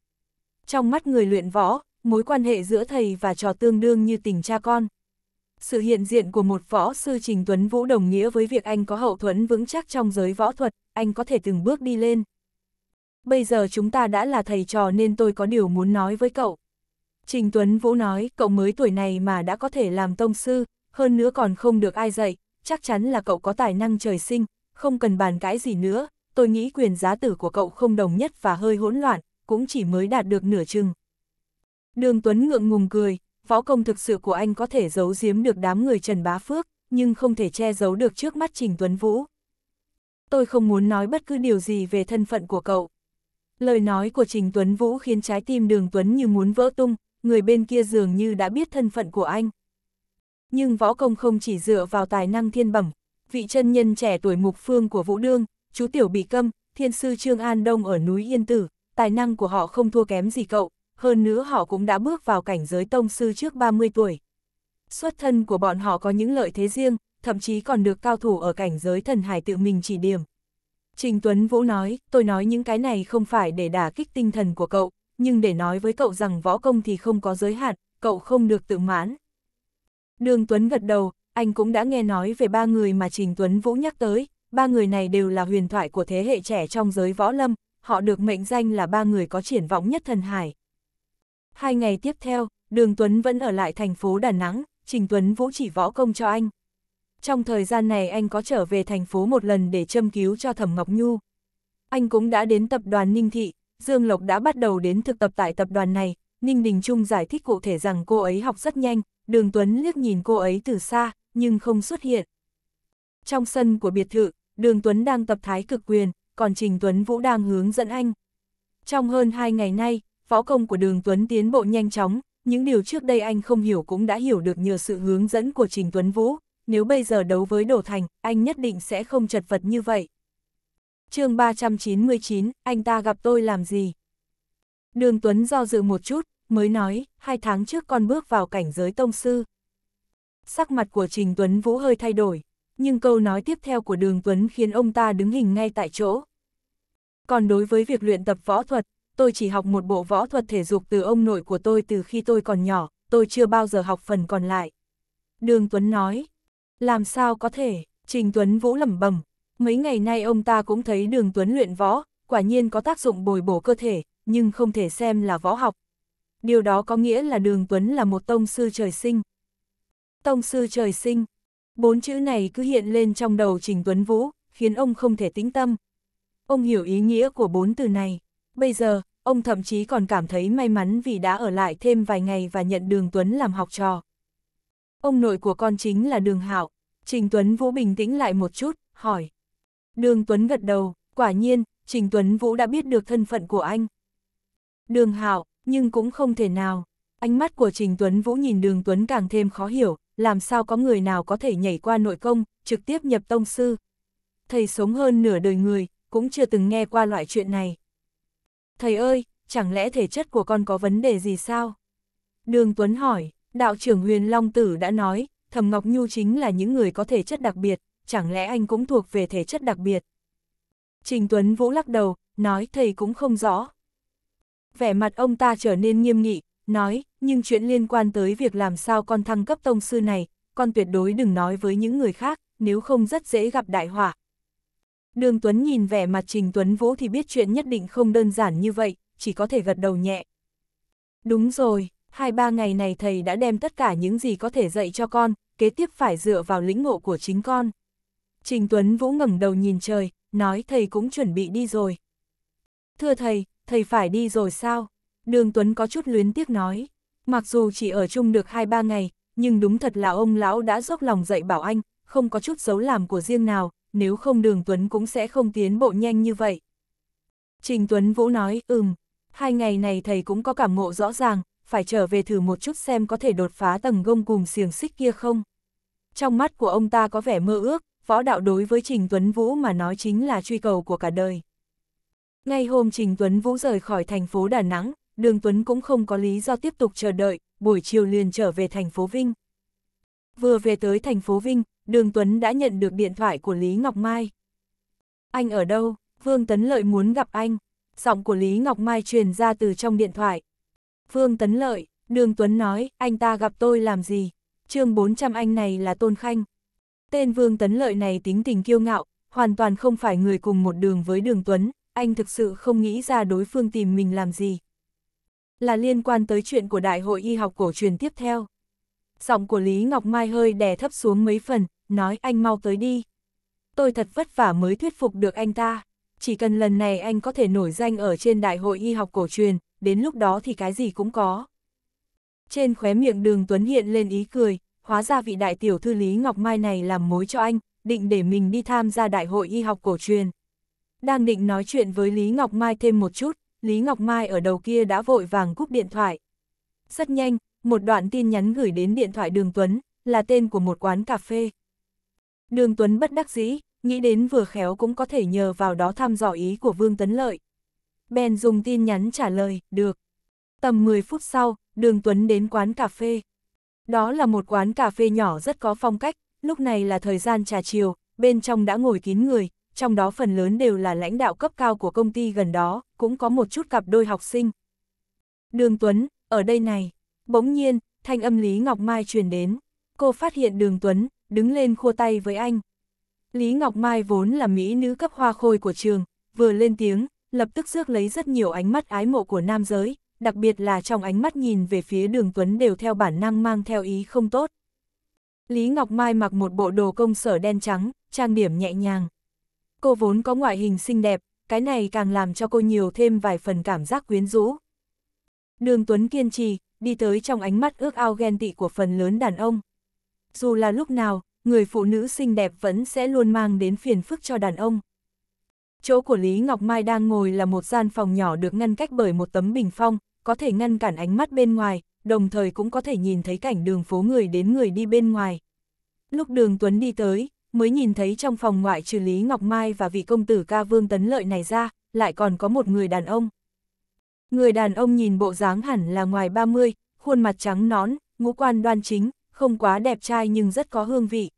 Speaker 1: Trong mắt người luyện võ, mối quan hệ giữa thầy và trò tương đương như tình cha con. Sự hiện diện của một võ sư Trình Tuấn Vũ đồng nghĩa với việc anh có hậu thuẫn vững chắc trong giới võ thuật, anh có thể từng bước đi lên. Bây giờ chúng ta đã là thầy trò nên tôi có điều muốn nói với cậu. Trình Tuấn Vũ nói, cậu mới tuổi này mà đã có thể làm tông sư, hơn nữa còn không được ai dạy, chắc chắn là cậu có tài năng trời sinh, không cần bàn cãi gì nữa, tôi nghĩ quyền giá tử của cậu không đồng nhất và hơi hỗn loạn, cũng chỉ mới đạt được nửa chừng. Đường Tuấn ngượng ngùng cười, võ công thực sự của anh có thể giấu giếm được đám người Trần Bá Phước, nhưng không thể che giấu được trước mắt Trình Tuấn Vũ. Tôi không muốn nói bất cứ điều gì về thân phận của cậu. Lời nói của Trình Tuấn Vũ khiến trái tim đường Tuấn như muốn vỡ tung, người bên kia dường như đã biết thân phận của anh. Nhưng võ công không chỉ dựa vào tài năng thiên bẩm, vị chân nhân trẻ tuổi mục phương của Vũ Đương, chú Tiểu Bị Câm, thiên sư Trương An Đông ở núi Yên Tử, tài năng của họ không thua kém gì cậu, hơn nữa họ cũng đã bước vào cảnh giới tông sư trước 30 tuổi. Xuất thân của bọn họ có những lợi thế riêng, thậm chí còn được cao thủ ở cảnh giới thần hải tự mình chỉ điểm. Trình Tuấn Vũ nói, tôi nói những cái này không phải để đả kích tinh thần của cậu, nhưng để nói với cậu rằng võ công thì không có giới hạn, cậu không được tự mãn. Đường Tuấn gật đầu, anh cũng đã nghe nói về ba người mà Trình Tuấn Vũ nhắc tới, ba người này đều là huyền thoại của thế hệ trẻ trong giới võ lâm, họ được mệnh danh là ba người có triển vọng nhất thần hải. Hai ngày tiếp theo, Đường Tuấn vẫn ở lại thành phố Đà Nẵng, Trình Tuấn Vũ chỉ võ công cho anh. Trong thời gian này anh có trở về thành phố một lần để châm cứu cho Thẩm Ngọc Nhu. Anh cũng đã đến tập đoàn Ninh Thị, Dương Lộc đã bắt đầu đến thực tập tại tập đoàn này. Ninh Đình Trung giải thích cụ thể rằng cô ấy học rất nhanh, Đường Tuấn liếc nhìn cô ấy từ xa, nhưng không xuất hiện. Trong sân của biệt thự, đường Tuấn đang tập thái cực quyền, còn Trình Tuấn Vũ đang hướng dẫn anh. Trong hơn 2 ngày nay, võ công của đường Tuấn tiến bộ nhanh chóng, những điều trước đây anh không hiểu cũng đã hiểu được nhờ sự hướng dẫn của Trình Tuấn Vũ, nếu bây giờ đấu với Đồ Thành, anh nhất định sẽ không chật vật như vậy. chương 399, anh ta gặp tôi làm gì? Đường Tuấn do dự một chút, mới nói, hai tháng trước con bước vào cảnh giới tông sư. Sắc mặt của Trình Tuấn Vũ hơi thay đổi, nhưng câu nói tiếp theo của Đường Tuấn khiến ông ta đứng hình ngay tại chỗ. Còn đối với việc luyện tập võ thuật, tôi chỉ học một bộ võ thuật thể dục từ ông nội của tôi từ khi tôi còn nhỏ, tôi chưa bao giờ học phần còn lại. Đường Tuấn nói, làm sao có thể, Trình Tuấn Vũ lẩm bẩm mấy ngày nay ông ta cũng thấy Đường Tuấn luyện võ, quả nhiên có tác dụng bồi bổ cơ thể, nhưng không thể xem là võ học. Điều đó có nghĩa là Đường Tuấn là một tông sư trời sinh. Tông sư trời sinh, Bốn chữ này cứ hiện lên trong đầu Trình Tuấn Vũ, khiến ông không thể tĩnh tâm. Ông hiểu ý nghĩa của bốn từ này. Bây giờ, ông thậm chí còn cảm thấy may mắn vì đã ở lại thêm vài ngày và nhận Đường Tuấn làm học trò. Ông nội của con chính là Đường Hạo. Trình Tuấn Vũ bình tĩnh lại một chút, hỏi. Đường Tuấn gật đầu, quả nhiên, Trình Tuấn Vũ đã biết được thân phận của anh. Đường Hạo, nhưng cũng không thể nào. Ánh mắt của Trình Tuấn Vũ nhìn Đường Tuấn càng thêm khó hiểu, làm sao có người nào có thể nhảy qua nội công, trực tiếp nhập tông sư. Thầy sống hơn nửa đời người, cũng chưa từng nghe qua loại chuyện này. Thầy ơi, chẳng lẽ thể chất của con có vấn đề gì sao? Đường Tuấn hỏi, đạo trưởng huyền Long Tử đã nói, Thầm Ngọc Nhu chính là những người có thể chất đặc biệt, chẳng lẽ anh cũng thuộc về thể chất đặc biệt? Trình Tuấn Vũ lắc đầu, nói thầy cũng không rõ. Vẻ mặt ông ta trở nên nghiêm nghị, nói, nhưng chuyện liên quan tới việc làm sao con thăng cấp tông sư này, con tuyệt đối đừng nói với những người khác, nếu không rất dễ gặp đại họa. Đường Tuấn nhìn vẻ mặt Trình Tuấn Vũ thì biết chuyện nhất định không đơn giản như vậy, chỉ có thể gật đầu nhẹ. Đúng rồi, hai ba ngày này thầy đã đem tất cả những gì có thể dạy cho con, kế tiếp phải dựa vào lĩnh ngộ của chính con. Trình Tuấn Vũ ngẩng đầu nhìn trời, nói thầy cũng chuẩn bị đi rồi. Thưa thầy, thầy phải đi rồi sao? Đường Tuấn có chút luyến tiếc nói, mặc dù chỉ ở chung được 2-3 ngày, nhưng đúng thật là ông lão đã dốc lòng dạy bảo anh, không có chút dấu làm của riêng nào, nếu không đường Tuấn cũng sẽ không tiến bộ nhanh như vậy. Trình Tuấn Vũ nói, ừm, hai ngày này thầy cũng có cảm ngộ rõ ràng, phải trở về thử một chút xem có thể đột phá tầng gông cùng xiềng xích kia không. Trong mắt của ông ta có vẻ mơ ước, võ đạo đối với Trình Tuấn Vũ mà nói chính là truy cầu của cả đời. Ngay hôm Trình Tuấn Vũ rời khỏi thành phố Đà Nẵng, Đường Tuấn cũng không có lý do tiếp tục chờ đợi, buổi chiều liền trở về thành phố Vinh. Vừa về tới thành phố Vinh, Đường Tuấn đã nhận được điện thoại của Lý Ngọc Mai. Anh ở đâu? Vương Tấn Lợi muốn gặp anh. Giọng của Lý Ngọc Mai truyền ra từ trong điện thoại. Vương Tấn Lợi, Đường Tuấn nói, anh ta gặp tôi làm gì? chương 400 anh này là Tôn Khanh. Tên Vương Tấn Lợi này tính tình kiêu ngạo, hoàn toàn không phải người cùng một đường với Đường Tuấn, anh thực sự không nghĩ ra đối phương tìm mình làm gì là liên quan tới chuyện của Đại hội Y học cổ truyền tiếp theo. Giọng của Lý Ngọc Mai hơi đè thấp xuống mấy phần, nói anh mau tới đi. Tôi thật vất vả mới thuyết phục được anh ta, chỉ cần lần này anh có thể nổi danh ở trên Đại hội Y học cổ truyền, đến lúc đó thì cái gì cũng có. Trên khóe miệng đường Tuấn hiện lên ý cười, hóa ra vị đại tiểu thư Lý Ngọc Mai này làm mối cho anh, định để mình đi tham gia Đại hội Y học cổ truyền. Đang định nói chuyện với Lý Ngọc Mai thêm một chút, Lý Ngọc Mai ở đầu kia đã vội vàng cúp điện thoại. Rất nhanh, một đoạn tin nhắn gửi đến điện thoại Đường Tuấn, là tên của một quán cà phê. Đường Tuấn bất đắc dĩ, nghĩ đến vừa khéo cũng có thể nhờ vào đó thăm dò ý của Vương Tấn Lợi. Bèn dùng tin nhắn trả lời, được. Tầm 10 phút sau, Đường Tuấn đến quán cà phê. Đó là một quán cà phê nhỏ rất có phong cách, lúc này là thời gian trà chiều, bên trong đã ngồi kín người, trong đó phần lớn đều là lãnh đạo cấp cao của công ty gần đó, cũng có một chút cặp đôi học sinh. Đường Tuấn, ở đây này. Bỗng nhiên, thanh âm Lý Ngọc Mai truyền đến. Cô phát hiện Đường Tuấn, đứng lên khua tay với anh. Lý Ngọc Mai vốn là mỹ nữ cấp hoa khôi của trường, vừa lên tiếng, lập tức rước lấy rất nhiều ánh mắt ái mộ của nam giới, đặc biệt là trong ánh mắt nhìn về phía đường Tuấn đều theo bản năng mang theo ý không tốt. Lý Ngọc Mai mặc một bộ đồ công sở đen trắng, trang điểm nhẹ nhàng, Cô vốn có ngoại hình xinh đẹp, cái này càng làm cho cô nhiều thêm vài phần cảm giác quyến rũ. Đường Tuấn kiên trì, đi tới trong ánh mắt ước ao ghen tị của phần lớn đàn ông. Dù là lúc nào, người phụ nữ xinh đẹp vẫn sẽ luôn mang đến phiền phức cho đàn ông. Chỗ của Lý Ngọc Mai đang ngồi là một gian phòng nhỏ được ngăn cách bởi một tấm bình phong, có thể ngăn cản ánh mắt bên ngoài, đồng thời cũng có thể nhìn thấy cảnh đường phố người đến người đi bên ngoài. Lúc đường Tuấn đi tới, mới nhìn thấy trong phòng ngoại trừ Lý Ngọc Mai và vị công tử ca Vương Tấn Lợi này ra, lại còn có một người đàn ông. Người đàn ông nhìn bộ dáng hẳn là ngoài 30, khuôn mặt trắng nón, ngũ quan đoan chính, không quá đẹp trai nhưng rất có hương vị.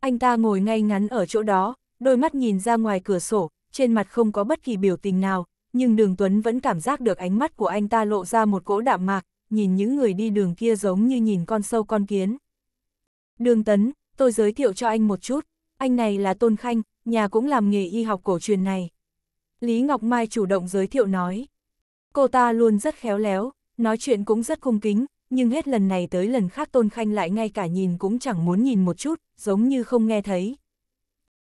Speaker 1: Anh ta ngồi ngay ngắn ở chỗ đó, đôi mắt nhìn ra ngoài cửa sổ, trên mặt không có bất kỳ biểu tình nào, nhưng đường Tuấn vẫn cảm giác được ánh mắt của anh ta lộ ra một cỗ đạm mạc, nhìn những người đi đường kia giống như nhìn con sâu con kiến. Đường Tấn, tôi giới thiệu cho anh một chút, anh này là Tôn Khanh, nhà cũng làm nghề y học cổ truyền này. Lý Ngọc Mai chủ động giới thiệu nói. Cô ta luôn rất khéo léo, nói chuyện cũng rất cung kính, nhưng hết lần này tới lần khác Tôn Khanh lại ngay cả nhìn cũng chẳng muốn nhìn một chút, giống như không nghe thấy.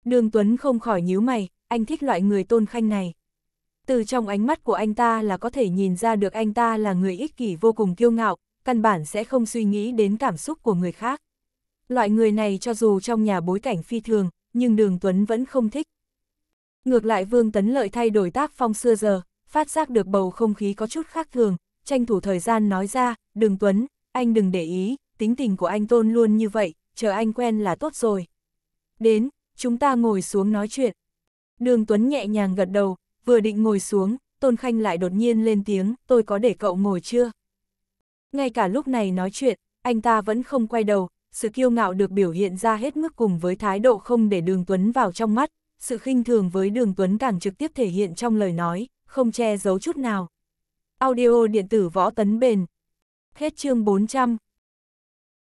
Speaker 1: Đường Tuấn không khỏi nhíu mày, anh thích loại người Tôn Khanh này. Từ trong ánh mắt của anh ta là có thể nhìn ra được anh ta là người ích kỷ vô cùng kiêu ngạo, căn bản sẽ không suy nghĩ đến cảm xúc của người khác. Loại người này cho dù trong nhà bối cảnh phi thường, nhưng Đường Tuấn vẫn không thích. Ngược lại Vương Tấn Lợi thay đổi tác phong xưa giờ, phát giác được bầu không khí có chút khác thường, tranh thủ thời gian nói ra, Đường Tuấn, anh đừng để ý, tính tình của anh Tôn luôn như vậy, chờ anh quen là tốt rồi. Đến, chúng ta ngồi xuống nói chuyện. Đường Tuấn nhẹ nhàng gật đầu, vừa định ngồi xuống, Tôn Khanh lại đột nhiên lên tiếng, tôi có để cậu ngồi chưa? Ngay cả lúc này nói chuyện, anh ta vẫn không quay đầu, sự kiêu ngạo được biểu hiện ra hết mức cùng với thái độ không để Đường Tuấn vào trong mắt, sự khinh thường với Đường Tuấn càng trực tiếp thể hiện trong lời nói, không che giấu chút nào. Audio điện tử võ tấn bền. Hết chương 400.